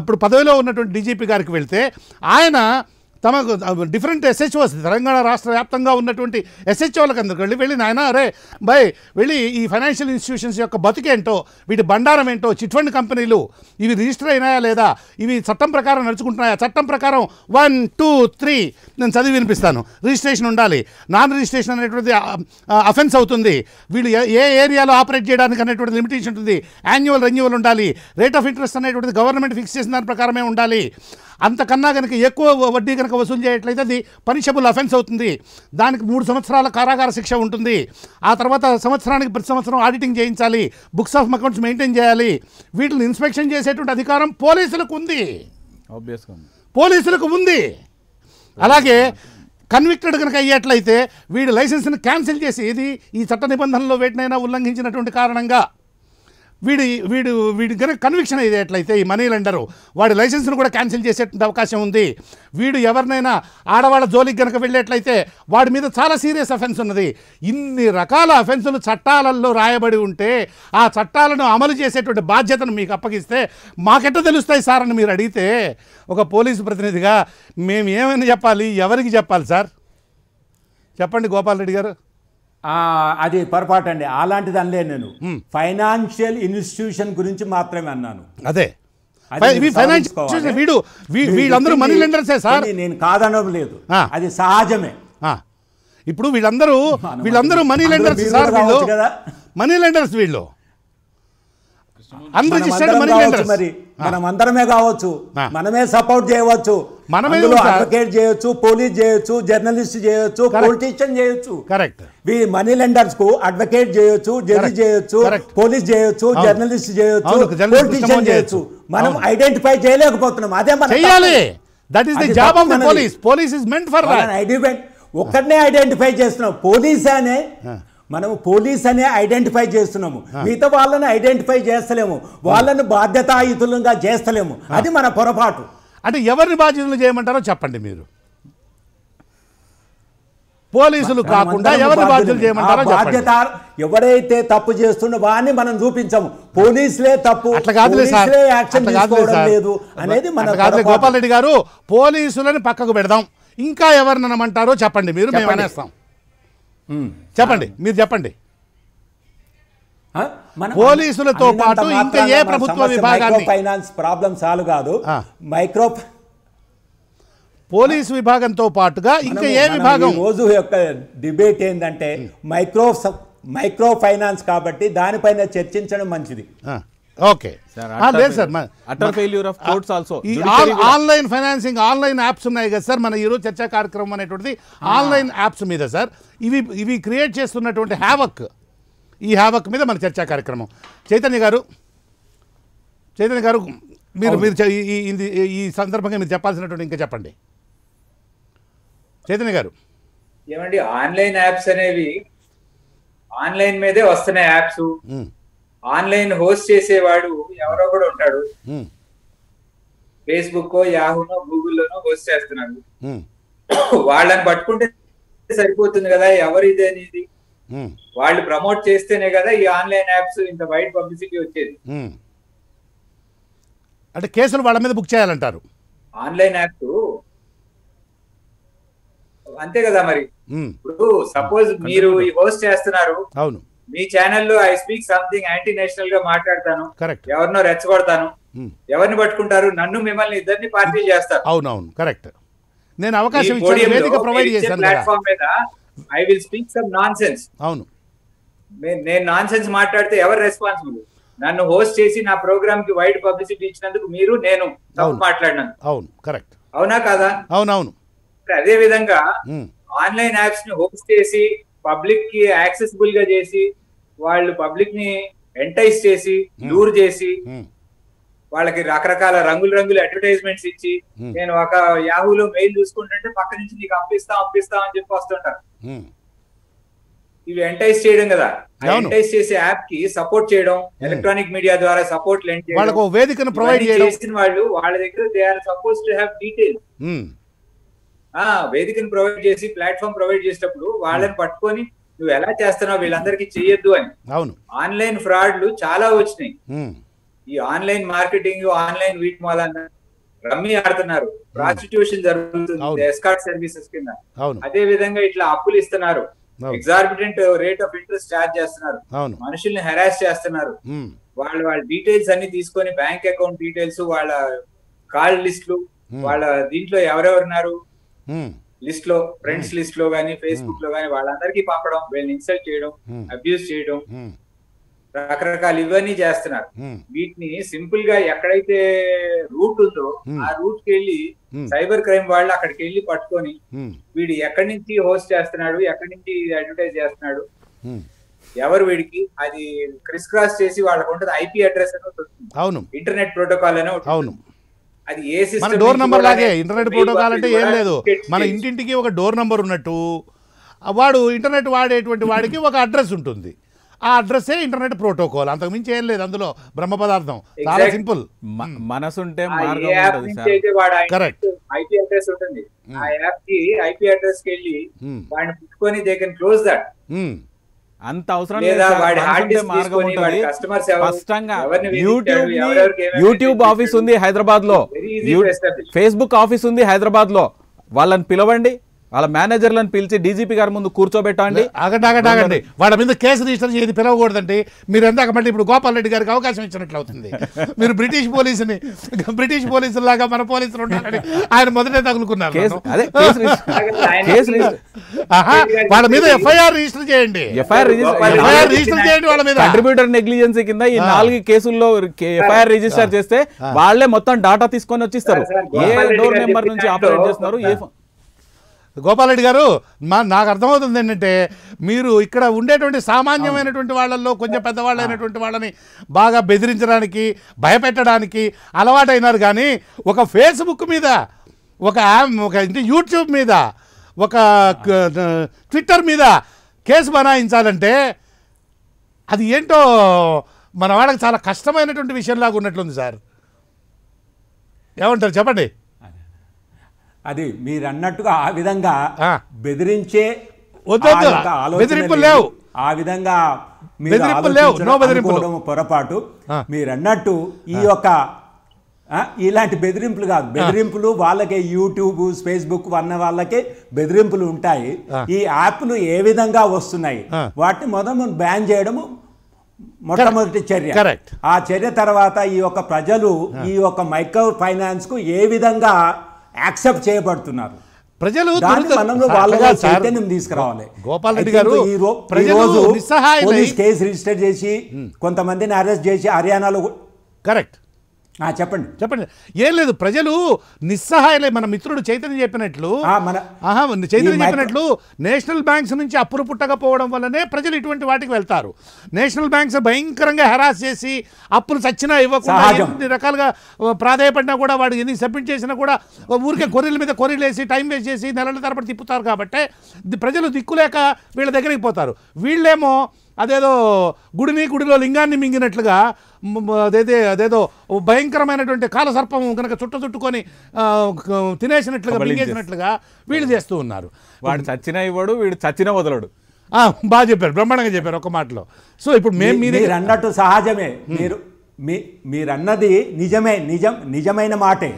అప్పుడు పదవిలో ఉన్నటువంటి డీజీపీ గారికి వెళ్తే ఆయన తమకు డిఫరెంట్ ఎస్హెచ్ఓస్ తెలంగాణ రాష్ట్ర వ్యాప్తంగా ఉన్నటువంటి ఎస్హెచ్ఓలకు అందరికి వెళ్ళి వెళ్ళి నాయన అరే బై వెళ్ళి ఈ ఫైనాన్షియల్ ఇన్స్టిట్యూషన్స్ యొక్క బతికేంటో వీటి బండారం ఏంటో చిట్ ఫండ్ కంపెనీలు ఇవి రిజిస్టర్ అయినాయా లేదా ఇవి చట్టం ప్రకారం నడుచుకుంటున్నాయా చట్టం ప్రకారం వన్ టూ త్రీ నేను చదివి వినిపిస్తాను రిజిస్ట్రేషన్ ఉండాలి నాన్ రిజిస్ట్రేషన్ అనేటువంటిది అఫెన్స్ అవుతుంది వీళ్ళు ఏ ఏరియాలో ఆపరేట్ చేయడానికి అనేటువంటి లిమిటేషన్ ఉంటుంది యాన్యువల్ రెన్యువల్ ఉండాలి రేట్ ఆఫ్ ఇంట్రెస్ట్ అనేటువంటిది గవర్నమెంట్ ఫిక్స్ చేసిన దాని ప్రకారమే ఉండాలి అంతకన్నా కనుక ఎక్కువ వడ్డీ కనుక వసూలు చేయట్లయితే అది పనిషబుల్ అఫెన్స్ అవుతుంది దానికి మూడు సంవత్సరాల కారాగార శిక్ష ఉంటుంది ఆ తర్వాత సంవత్సరానికి ప్రతి సంవత్సరం ఆడిటింగ్ చేయించాలి బుక్స్ ఆఫ్ అకౌంట్స్ మెయింటైన్ చేయాలి వీటిని ఇన్స్పెక్షన్ చేసేటువంటి అధికారం పోలీసులకు ఉంది పోలీసులకు ఉంది అలాగే కన్విక్టెడ్ కనుక అయ్యేట్లయితే వీడి లైసెన్స్ని క్యాన్సిల్ చేసి ఇది ఈ చట్ట నిబంధనలు వేటినైనా ఉల్లంఘించినటువంటి కారణంగా వీడు వీడు వీడి కనుక కన్విక్షన్ అయ్యేటట్లయితే ఈ మనీ లెండరు వాడి లైసెన్స్ను కూడా క్యాన్సిల్ చేసే అవకాశం ఉంది వీడు ఎవరినైనా ఆడవాళ్ళ జోలికి కనుక వెళ్ళేట్లయితే వాడి మీద చాలా సీరియస్ అఫెన్స్ ఉన్నది ఇన్ని రకాల అఫెన్సులు చట్టాలలో రాయబడి ఉంటే ఆ చట్టాలను అమలు చేసేటువంటి బాధ్యతను మీకు అప్పగిస్తే మాకెట్ట తెలుస్తాయి సార్ అని మీరు అడిగితే ఒక పోలీసు ప్రతినిధిగా మేము ఏమైనా చెప్పాలి ఎవరికి చెప్పాలి సార్ చెప్పండి గోపాల్ రెడ్డి గారు అది పొరపాటు అండి అలాంటిది అనలేదు నేను ఫైనాన్షియల్ ఇన్స్టిట్యూషన్ గురించి మాత్రమే అన్నాను అదే వీళ్ళందరూ మనీ నేను కాదనడం లేదు అది సహజమే ఇప్పుడు వీళ్ళందరూ వీళ్ళందరూ మనీ లెండర్స్ సార్ వీళ్ళు మనీ లెండర్స్ వీళ్ళు మనీ లెండర్స్ మరి మనం అందరమే కావచ్చు మనమే సపోర్ట్ చేయవచ్చు అడ్వకేట్ చేయొచ్చు పోలీస్ చేయొచ్చు జర్నలిస్ట్ చేయొచ్చు పొలిటీషియన్ చేయొచ్చు కరెక్ట్ మనీ లెండర్స్ కు అడ్వకేట్ చేయొచ్చు జడ్జి చేయొచ్చు పోలీస్ చేయొచ్చు జర్నలిస్ట్ చేయొచ్చు పొలిటీషియన్ చేయొచ్చు మనం ఐడెంటిఫై చేయలేకపోతున్నాం అదే మనం చేయాలి that is the job of police police is meant for identify ఒక్కడనే ఐడెంటిఫై చేస్తున్నాం పోలీస్ అనే మనం పోలీస్ అనే ఐడెంటిఫై చేస్తున్నాము మిగతా వాళ్ళని ఐడెంటిఫై చేస్తలేము వాళ్ళని బాధ్యతాయుతులుగా చేస్తలేము అది మన పొరపాటు అంటే ఎవరిని బాధ్యతలు చేయమంటారో చెప్పండి మీరు పోలీసులు కాకుండా ఎవరిని బాధ్యతలు చేయమంటారో బాధ్యత ఎవరైతే తప్పు చేస్తుండో వాడిని మనం చూపించము పోలీసులే తప్పు అట్లా కాదులే లేదు అనేది మన కాదు గోపాల్ రెడ్డి గారు పోలీసులని పక్కకు పెడదాం ఇంకా ఎవరినమంటారో చెప్పండి మీరు మేము అనేస్తాం చెప్పండి మీరు చెప్పండి పోలీసులతో పాటు ఇంకా ఏ ప్రభుత్వ విభాగాన్ని ఫైనాన్స్ ప్రాబ్లం సాల్వ్ కాదు మైక్రో పోలీస్ విభాగంతో పాటుగా ఇంకా ఏ విభాగం రోజు యొక్క డిబేట్ ఏంటంటే మైక్రో మైక్రో ఫైనాన్స్ కాబట్టి దానిపైన చర్చించడం మంచిది ఓకే లేదు సార్ ఆఫ్ ఆల్సో ఈ ఆన్లైన్ ఫైనాన్సింగ్ ఆన్లైన్ యాప్స్ ఉన్నాయి కదా సార్ మన ఈరోజు చర్చా కార్యక్రమం అనేటువంటిది ఆన్లైన్ యాప్స్ మీద సార్ ఇవి ఇవి క్రియేట్ చేస్తున్నటువంటి హ్యావక్ ఈ హావక్ మీద మన చర్చా కార్యక్రమం చైతన్య గారు చైతన్య గారు మీరు మీరు ఈ సందర్భంగా మీరు చెప్పాల్సినటువంటి ఇంకా చెప్పండి చైతన్య గారు ఏమండి ఆన్లైన్ యాప్స్ అనేవి ఆన్లైన్ మీదే వస్తున్నాయి యాప్స్ ఆన్లైన్ హోస్ట్ చేసేవాడు ఎవరో కూడా ఉంటాడు ఫేస్బుక్ యాహూనో గూగుల్లోనో హోస్ట్ చేస్తున్నాడు వాళ్ళని పట్టుకుంటే సరిపోతుంది కదా ఎవరిది అనేది Hmm. వాళ్ళు ప్రమోట్ చేస్తేనే కదా ఈ ఆన్లైన్ యాప్స్ ఇంత వైడ్ పబ్లిసిటీ వచ్చేది hmm. అంటే కేసులు వాళ్ళ మీద బుక్ చేయాలంటారు ఆన్లైన్ యాప్స్ అంతే కదా మరి hmm. ఇప్పుడు సపోజ్ మీరు ఈ హోస్ట్ చేస్తున్నారు అవును మీ ఛానల్లో I speak something anti national గా మాట్లాడతాను ఎవరినో రెచ్చగొడతాను ఎవరిని పట్టుకుంటారు నన్ను మిమ్మల్ని ఇద్దరిని పార్టీ చేస్తారు అవునవును కరెక్ట్ నేను అవకాశం ఇచ్చాను వేదిక ప్రొవైడ్ చేశాను ప్లాట్ఫామ్ మీద I will speak some nonsense అవును నేను నాన్ సెన్స్ మాట్లాడితే ఎవరు రెస్పాన్సిబుల్ నన్ను హోస్ట్ చేసి నా ప్రోగ్రామ్ కి వైడ్ పబ్లిసిటీ ఇచ్చినందుకు మీరు నేను తప్పు మాట్లాడినాను అవును కరెక్ట్ అవునా కదా అవునవును అదే విధంగా ఆన్లైన్ యాప్స్ ని హోస్ట్ చేసి పబ్లిక్ కి యాక్సెసిబుల్ గా చేసి వాళ్ళు పబ్లిక్ ని ఎంటైజ్ చేసి దూర్ చేసి వాళ్ళకి రకరకాల రంగులు రంగులు అడ్వర్టైజ్మెంట్స్ ఇచ్చి నేను ఒక యాహూలో మెయిల్ చూసుకుంటుంటే పక్క నుంచి నీకు పంపిస్తా అప్పిస్తా అని చెప్పి వస్తుంటారు Hmm. ఇవి ఎంటైజ్ చేయడం కదా ఎంటైజ్ చేసే యాప్ కి సపోర్ట్ చేయడం ఎలక్ట్రానిక్ hmm. మీడియా ద్వారా సపోర్ట్ వేదికను ప్రొవైడ్ చేసిన వాళ్ళు వాళ్ళ దగ్గర they are supposed to have detail ఆ వేదికను ప్రొవైడ్ చేసి ప్లాట్ఫామ్ ప్రొవైడ్ చేసేటప్పుడు వాళ్ళని hmm. పట్టుకొని నువ్వు ఎలా చేస్తున్నావు వీళ్ళందరికీ చెయ్యొద్దు అని అవును ఆన్లైన్ ఫ్రాడ్లు చాలా వచ్చినాయి ఈ ఆన్లైన్ మార్కెటింగ్ ఆన్లైన్ వీట్ మాల్ అన్న రమ్మి ఆడుతున్నారు ప్రాస్టిట్యూషన్ జరుగుతుంది ఎస్కార్ట్ సర్వీసెస్ కింద అదే విధంగా ఇట్లా అప్పులు ఇస్తున్నారు exorbitant rate of interest charge చేస్తున్నారు మనుషుల్ని హెరాస్ చేస్తున్నారు వాళ్ళ వాళ్ళ డీటెయిల్స్ అన్ని తీసుకొని బ్యాంక్ అకౌంట్ డీటెయిల్స్ వాళ్ళ కాల్ లిస్టులు వాళ్ళ దీంట్లో ఎవరెవరున్నారు లిస్ట్ లో ఫ్రెండ్స్ లిస్ట్ లో గానీ ఫేస్బుక్ లో గానీ వాళ్ళందరికీ పంపడం వీళ్ళని ఇన్సల్ట్ చేయడం అబ్యూస్ చేయడం రకరకాలు ఇవన్నీ చేస్తున్నారు వీటిని సింపుల్ గా ఎక్కడైతే రూట్ ఉందో ఆ రూట్ కి వెళ్ళి సైబర్ క్రైమ్ వాళ్ళు అక్కడికి వెళ్ళి పట్టుకొని వీడు ఎక్కడి నుంచి హోస్ట్ చేస్తున్నాడు ఎక్కడి నుంచి అడ్వర్టైజ్ చేస్తున్నాడు ఎవరు వీడికి అది క్రిస్ క్రాస్ చేసి వాళ్ళకు ఉంటుంది ఐపీ అడ్రస్ అవును ఇంటర్నెట్ ప్రోటోకాల్ అనే అవును అది ఏ డోర్ నంబర్ లాగే ఇంటర్నెట్ ప్రోటోకాల్ అంటే ఏం లేదు మన ఇంటింటికి ఒక డోర్ నంబర్ ఉన్నట్టు వాడు ఇంటర్నెట్ వాడేటువంటి వాడికి ఒక అడ్రస్ ఉంటుంది ఆ అడ్రస్సే ఇంటర్నెట్ ప్రోటోకాల్ అంతకు మించి ఏం లేదు అందులో బ్రహ్మ పదార్థం చాలా సింపుల్ మనసుంటే కరెక్ట్ ఐపీ అడ్రస్ ఉంటుంది ఆ యాప్ కి ఐపీ అడ్రస్ కి వెళ్ళి వాడిని పుట్టుకొని దే కెన్ క్లోజ్ దట్ అంత అవసరం యూట్యూబ్ ఆఫీస్ ఉంది హైదరాబాద్ లో ఫేస్బుక్ ఆఫీస్ ఉంది హైదరాబాద్ లో వాళ్ళని పిలవండి వాళ్ళ మేనేజర్లను పిలిచి డీజీపీ గారి ముందు కూర్చోబెట్టండి ఆగండి వాళ్ళ మీద కేసు రిజిస్టర్ చేసి పిలవకూడదండి మీరు ఎందాక మళ్ళీ ఇప్పుడు గోపాల్ రెడ్డి గారికి అవకాశం ఇచ్చినట్లు అవుతుంది మీరు బ్రిటిష్ పోలీసుని బ్రిటిష్ పోలీసులు లాగా మన పోలీసులు ఉంటారని ఆయన మొదటే తగులుకున్నారు వాళ్ళ మీద ఎఫ్ఐఆర్ రిజిస్టర్ చేయండి ఎఫ్ఐఆర్ రిజిస్టర్ చేయండి వాళ్ళ మీద కంట్రిబ్యూటర్ నెగ్లిజెన్సీ కింద ఈ నాలుగు కేసుల్లో ఎఫ్ఐఆర్ రిజిస్టర్ చేస్తే వాళ్ళే మొత్తం డాటా తీసుకొని వచ్చిస్తారు ఏ డోర్ నెంబర్ నుంచి ఆపరేట్ చేస్తున్నారు ఏ ఫోన్ గోపాలరెడ్డి గారు మా నాకు అర్థమవుతుంది ఏంటంటే మీరు ఇక్కడ ఉండేటువంటి సామాన్యమైనటువంటి వాళ్ళల్లో కొంచెం పెద్దవాళ్ళైనటువంటి వాళ్ళని బాగా బెదిరించడానికి భయపెట్టడానికి అలవాటైనారు కానీ ఒక ఫేస్బుక్ మీద ఒక ఒక యూట్యూబ్ మీద ఒక ట్విట్టర్ మీద కేసు బనాయించాలంటే అది ఏంటో మన వాళ్ళకి చాలా కష్టమైనటువంటి విషయంలాగా ఉన్నట్లుంది సార్ ఏమంటారు చెప్పండి అది మీరు అన్నట్టుగా ఆ విధంగా బెదిరించే బెదిరింపులు లేవు ఆ విధంగా పొరపాటు మీరు అన్నట్టు ఈ యొక్క ఇలాంటి బెదిరింపులు కాదు బెదిరింపులు వాళ్ళకే యూట్యూబ్ ఫేస్బుక్ అన్న వాళ్ళకే బెదిరింపులు ఉంటాయి ఈ యాప్లు ఏ విధంగా వస్తున్నాయి వాటిని మొదట బ్యాన్ చేయడము మొట్టమొదటి చర్య ఆ చర్య తర్వాత ఈ యొక్క ప్రజలు ఈ యొక్క మైక్రో ఫైనాన్స్ కు ఏ విధంగా యాక్సెప్ట్ చేయబడుతున్నారు ప్రజలు చైతన్యం తీసుకురావాలి గోపాల్ రెడ్డి గారు ప్రజలు కేసు రిజిస్టర్ చేసి కొంతమందిని అరెస్ట్ చేసి హర్యానాలో కరెక్ట్ చెప్పండి చెప్పండి ఏం లేదు ప్రజలు నిస్సహాయలే మన మిత్రుడు చైతన్య చెప్పినట్లు చైతన్య చెప్పినట్లు నేషనల్ బ్యాంక్స్ నుంచి అప్పులు పుట్టకపోవడం వల్లనే ప్రజలు ఇటువంటి వాటికి వెళ్తారు నేషనల్ బ్యాంక్స్ భయంకరంగా హెరాస్ చేసి అప్పులు చచ్చినా ఇవ్వకుండా ఎన్ని రకాలుగా ప్రాధాయపడినా కూడా వాడు ఎన్ని సబ్మిట్ చేసినా కూడా ఊరికే కొరీల మీద కొరీలు వేసి టైం వేస్ట్ చేసి నెలల తరబడి తిప్పుతారు కాబట్టి ప్రజలు దిక్కులేక వీళ్ళ దగ్గరికి పోతారు వీళ్ళేమో అదేదో గుడిని గుడిలో లింగాన్ని మింగినట్లుగా అదేదే అదేదో భయంకరమైనటువంటి కాలసర్పం కనుక చుట్ట చుట్టుకొని తినేసినట్లుగా మింగేసినట్లుగా వీళ్ళు చేస్తూ ఉన్నారు వాడు చచ్చిన ఇవ్వడు వీడు చచ్చిన వదలడు బాగా చెప్పారు బ్రహ్మాండంగా చెప్పారు ఒక మాటలో సో ఇప్పుడు మేము మీరు అన్నట్టు సహజమే మీరు మీరు అన్నది నిజమే నిజం నిజమైన మాటే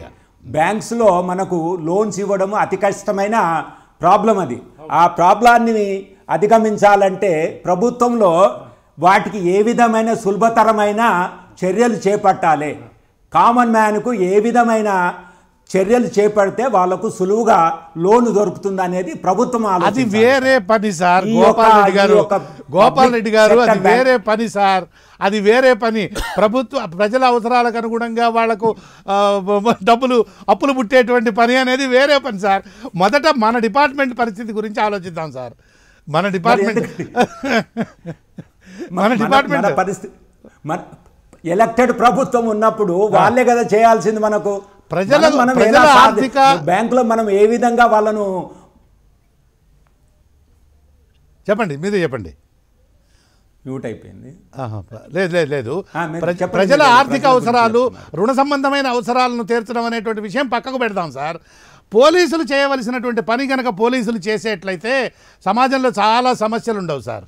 బ్యాంక్స్లో మనకు లోన్స్ ఇవ్వడం అతి కష్టమైన ప్రాబ్లం అది ఆ ప్రాబ్లాన్ని అధిగమించాలంటే ప్రభుత్వంలో వాటికి ఏ విధమైన సులభతరమైన చర్యలు చేపట్టాలి కామన్ మ్యాన్కు ఏ విధమైన చర్యలు చేపడితే వాళ్లకు సులువుగా లోన్ దొరుకుతుంది అనేది ప్రభుత్వం అది వేరే పని సార్ గోపాల్ రెడ్డి గారు గోపాల్ రెడ్డి గారు అది వేరే పని సార్ అది వేరే పని ప్రభుత్వ ప్రజల అవసరాలకు అనుగుణంగా వాళ్లకు డబ్బులు అప్పులు పుట్టేటువంటి పని అనేది వేరే పని సార్ మొదట మన డిపార్ట్మెంట్ పరిస్థితి గురించి ఆలోచిద్దాం సార్ మన డిపార్ట్మెంట్ మన డిపార్ట్మెంట్ పరిస్థితి మన ఎలక్టెడ్ ప్రభుత్వం ఉన్నప్పుడు వాళ్ళే కదా చేయాల్సింది మనకు ప్రజల మనం ఆర్థిక బ్యాంకులో మనం ఏ విధంగా వాళ్ళను చెప్పండి మీదే చెప్పండి మ్యూట్ అయిపోయింది లేదు లేదు లేదు ప్రజల ఆర్థిక అవసరాలు రుణ సంబంధమైన అవసరాలను తీర్చడం అనేటువంటి విషయం పక్కకు పెడదాం సార్ పోలీసులు చేయవలసినటువంటి పని కనుక పోలీసులు చేసేట్లయితే సమాజంలో చాలా సమస్యలు ఉండవు సార్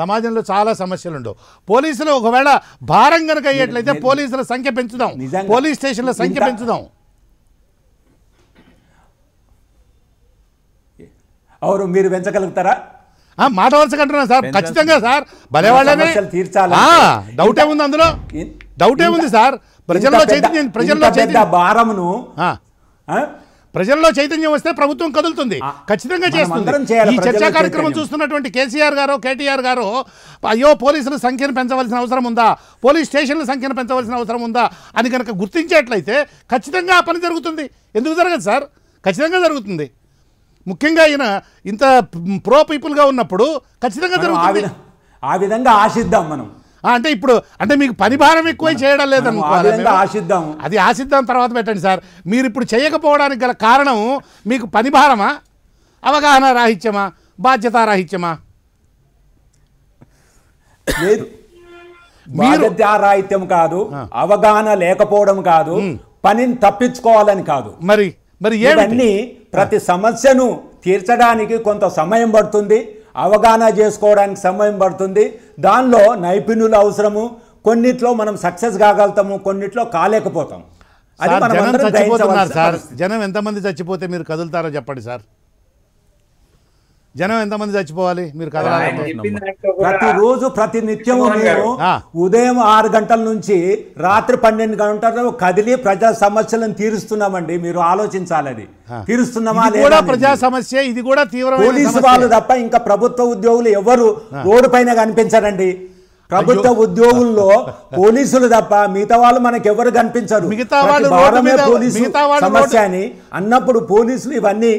సమాజంలో చాలా సమస్యలు ఉండవు పోలీసులు ఒకవేళ భారం కనుక అయ్యేట్లయితే పోలీసుల సంఖ్య పెంచుదాం పోలీస్ స్టేషన్ల సంఖ్య పెంచుదాం అవును మీరు పెంచగలుగుతారా మాట వలసకంటున్నా సార్ ఖచ్చితంగా సార్ భలేవాళ్ళనే తీర్చాలి డౌటే ఉంది అందులో డౌటే ఉంది సార్ ప్రజల్లో చైతన్యం ప్రజల్లో చైతన్య భారమును ప్రజల్లో చైతన్యం వస్తే ప్రభుత్వం కదులుతుంది ఖచ్చితంగా చేస్తుంది ఈ చర్చా కార్యక్రమం చూస్తున్నటువంటి కేసీఆర్ గారు కేటీఆర్ గారు అయ్యో పోలీసుల సంఖ్యను పెంచవలసిన అవసరం ఉందా పోలీస్ స్టేషన్ల సంఖ్యను పెంచవలసిన అవసరం ఉందా అని కనుక గుర్తించేట్లయితే ఖచ్చితంగా ఆ పని జరుగుతుంది ఎందుకు జరగదు సార్ ఖచ్చితంగా జరుగుతుంది ముఖ్యంగా ఈయన ఇంత ప్రో పీపుల్గా ఉన్నప్పుడు ఖచ్చితంగా జరుగుతుంది ఆ విధంగా ఆశిద్దాం మనం అంటే ఇప్పుడు అంటే మీకు పని భారం ఎక్కువ చేయడం లేదనుకోవాలి ఆశిద్దాం అది ఆశిద్దాం తర్వాత పెట్టండి సార్ మీరు ఇప్పుడు చేయకపోవడానికి గల కారణం మీకు పని భారమా అవగాహన రాహిత్యమా బాధ్యత రాహిత్యమా లేదు రాహిత్యం కాదు అవగాహన లేకపోవడం కాదు పనిని తప్పించుకోవాలని కాదు మరి మరి ఇవన్నీ ప్రతి సమస్యను తీర్చడానికి కొంత సమయం పడుతుంది అవగాహన చేసుకోవడానికి సమయం పడుతుంది దానిలో నైపుణ్యులు అవసరము కొన్నిట్లో మనం సక్సెస్ కాగలుగుతాము కొన్నిట్లో కాలేకపోతాం అది సార్ జనం ఎంతమంది చచ్చిపోతే మీరు కదులుతారో చెప్పండి సార్ జనం ఎంతమంది చచ్చిపోవాలి మీరు ప్రతిరోజు ప్రతి నిత్యము మేము ఉదయం ఆరు గంటల నుంచి రాత్రి పన్నెండు గంటలు కదిలి ప్రజా సమస్యలను తీరుస్తున్నామండి మీరు ఆలోచించాలని తీరుస్తున్నామా కూడా ప్రజా సమస్య ఇది కూడా తీవ్ర పోలీసు వాళ్ళు తప్ప ఇంకా ప్రభుత్వ ఉద్యోగులు ఎవరు రోడ్డు పైన కనిపించారండి ప్రభుత్వ ఉద్యోగుల్లో పోలీసులు తప్ప మిగతా వాళ్ళు మనకు ఎవరు కనిపించరు మిగతా వాళ్ళు సమస్య అని అన్నప్పుడు పోలీసులు ఇవన్నీ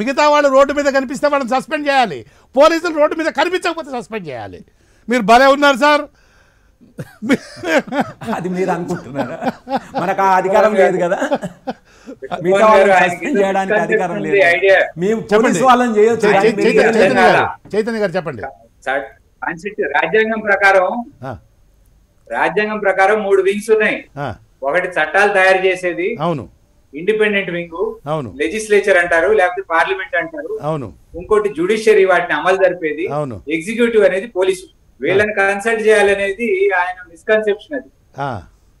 మిగతా వాళ్ళు రోడ్డు మీద కనిపిస్తే వాళ్ళని సస్పెండ్ చేయాలి పోలీసులు రోడ్డు మీద కనిపించకపోతే సస్పెండ్ చేయాలి మీరు భలే ఉన్నారు సార్ అది మీరు అనుకుంటున్నారు మనకు ఆ అధికారం లేదు కదా చేయడానికి అధికారం లేదు చైతన్య గారు చెప్పండి రాజ్యాంగం ప్రకారం రాజ్యాంగం ప్రకారం మూడు వింగ్స్ ఉన్నాయి ఒకటి చట్టాలు తయారు చేసేది అవును ఇండిపెండెంట్ వింగ్ అవును లెజిస్లేచర్ అంటారు లేకపోతే పార్లమెంట్ అంటారు అవును ఇంకోటి జుడిషియరీ వాటిని అమలు జరిపేది అవును ఎగ్జిక్యూటివ్ అనేది పోలీసు వీళ్ళని కన్సల్ట్ చేయాలనేది ఆయన మిస్కన్సెప్షన్ అది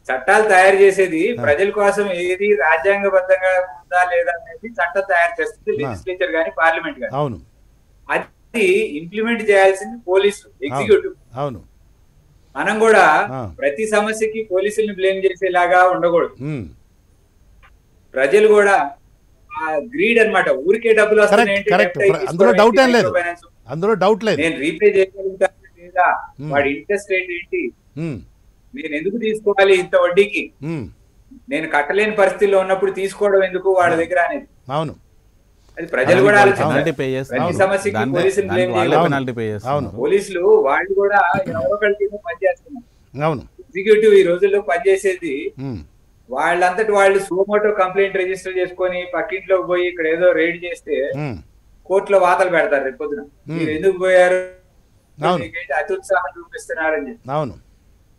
చట్టాలు తయారు చేసేది ప్రజల కోసం ఏది రాజ్యాంగబద్ధంగా ఉందా లేదా అనేది చట్టం తయారు చేస్తుంది లెజిస్లేచర్ కానీ పార్లమెంట్ కానీ అవును అది ఇంప్లిమెంట్ చేయాల్సింది పోలీసు ఎగ్జిక్యూటివ్ అవును మనం కూడా ప్రతి సమస్యకి పోలీసుల్ని బ్లేమ్ చేసేలాగా ఉండకూడదు ప్రజలు కూడా గ్రీడ్ అనమాట ఊరికే డబ్బులు వస్తున్నాయి అందులో డౌట్ ఏం లేదు అందులో డౌట్ లేదు నేను రీపే చేయగలుగుతాను లేదా hmm. వాడి ఇంట్రెస్ట్ రేట్ ఏంటి hmm. నేను ఎందుకు తీసుకోవాలి ఇంత వడ్డీకి hmm. నేను కట్టలేని పరిస్థితిలో ఉన్నప్పుడు తీసుకోవడం ఎందుకు వాళ్ళ దగ్గర అనేది అవును అది ప్రజలు కూడా ఆలోచన పోలీసులు వాళ్ళు కూడా ఎవరో ఒకళ్ళు పనిచేస్తున్నారు ఎగ్జిక్యూటివ్ ఈ రోజుల్లో పనిచేసేది వాళ్ళంతటి వాళ్ళు సోమోటో కంప్లైంట్ రిజిస్టర్ చేసుకొని పక్కింట్లోకి పోయి ఇక్కడ ఏదో రైడ్ చేస్తే hmm. కోర్టులో వాతలు పెడతారు రేపు పొద్దున hmm. ఎందుకు పోయారు అత్యుత్సాహం చూపిస్తున్నారని చెప్పి అవును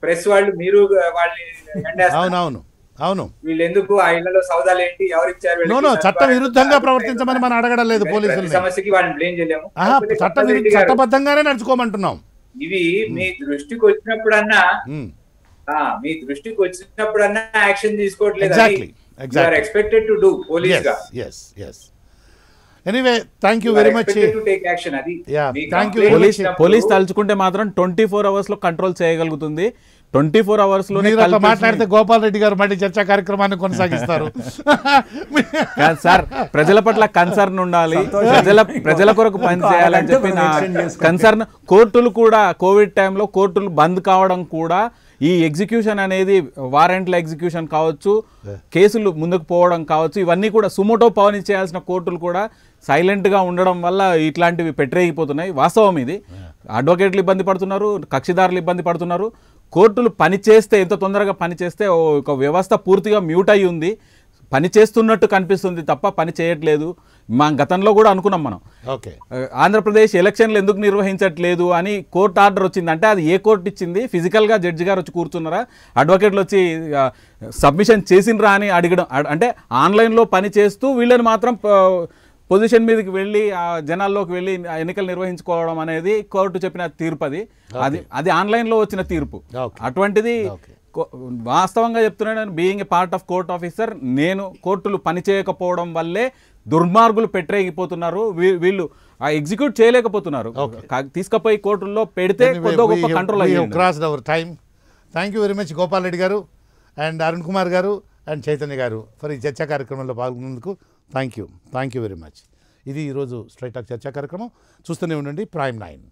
ప్రెస్ వాళ్ళు మీరు వాళ్ళని అవును అవును వీళ్ళెందుకు ఆ ఇళ్లలో సౌదాలు ఏంటి ఎవరు ఇచ్చారు చట్ట విరుద్ధంగా ప్రవర్తించమని మనం అడగడం లేదు పోలీసులు సమస్యకి వాళ్ళని బ్లేమ్ చేయలేము చట్ట చట్టబద్ధంగానే నడుచుకోమంటున్నాం ఇవి hmm. మీ దృష్టికి వచ్చినప్పుడన్నా మీ దృష్టికి వచ్చినప్పుడన్నా యాక్షన్ తీసుకోవట్లేదు ఎక్స్పెక్టెడ్ టు డూ పోలీస్ గా yes yes anyway thank you very much thank you police police తలుచుకుంటే మాత్రం ట్వంటీ ఫోర్ అవర్స్ లో కంట్రోల్ చేయగలుగుతుంది ట్వంటీ ఫోర్ అవర్స్ లో మాట్లాడితే గోపాల్ రెడ్డి గారు మళ్ళీ చర్చా కార్యక్రమాన్ని కొనసాగిస్తారు సార్ ప్రజల పట్ల కన్సర్న్ ఉండాలి ప్రజల ప్రజల కొరకు పని చేయాలని చెప్పి కన్సర్న్ కోర్టులు కూడా కోవిడ్ టైంలో కోర్టులు బంద్ కావడం కూడా ఈ ఎగ్జిక్యూషన్ అనేది వారెంట్ల ఎగ్జిక్యూషన్ కావచ్చు కేసులు ముందుకు పోవడం కావచ్చు ఇవన్నీ కూడా సుమోటో పవన్ చేయాల్సిన కోర్టులు కూడా సైలెంట్గా ఉండడం వల్ల ఇట్లాంటివి పెట్టరేగిపోతున్నాయి వాస్తవం ఇది అడ్వకేట్లు ఇబ్బంది పడుతున్నారు కక్షిదారులు ఇబ్బంది పడుతున్నారు కోర్టులు పనిచేస్తే ఎంత తొందరగా పనిచేస్తే ఒక వ్యవస్థ పూర్తిగా మ్యూట్ అయి ఉంది పని చేస్తున్నట్టు కనిపిస్తుంది తప్ప పని చేయట్లేదు మా గతంలో కూడా అనుకున్నాం మనం ఓకే ఆంధ్రప్రదేశ్ ఎలక్షన్లు ఎందుకు నిర్వహించట్లేదు అని కోర్టు ఆర్డర్ వచ్చింది అంటే అది ఏ కోర్టు ఇచ్చింది ఫిజికల్గా జడ్జి గారు వచ్చి కూర్చున్నారా అడ్వకేట్లు వచ్చి సబ్మిషన్ చేసినరా అని అడగడం అంటే ఆన్లైన్లో పని చేస్తూ వీళ్ళని మాత్రం పొజిషన్ మీదకి వెళ్ళి జనాల్లోకి వెళ్ళి ఎన్నికలు నిర్వహించుకోవడం అనేది కోర్టు చెప్పిన తీర్పు అది అది అది ఆన్లైన్లో వచ్చిన తీర్పు అటువంటిది వాస్తవంగా చెప్తున్నాను నేను being a part of court officer నేను కోర్టులు పనిచేయకపోవడం వల్లే దుర్మార్గులు పెట్టరేగిపోతున్నారు వీళ్ళు ఎగ్జిక్యూట్ చేయలేకపోతున్నారు తీసుకుపోయి కోర్టుల్లో పెడితే control cross time thank you very much Gopal Reddy garu and Arun Kumar గారు అండ్ చైతన్య గారు ఫర్ ఈ చర్చా కార్యక్రమంలో పాల్గొన్నందుకు thank you thank you very much ఇది ఈరోజు స్ట్రైట్ ఆఫ్ చర్చా కార్యక్రమం చూస్తూనే ఉండండి ప్రైమ్ నైన్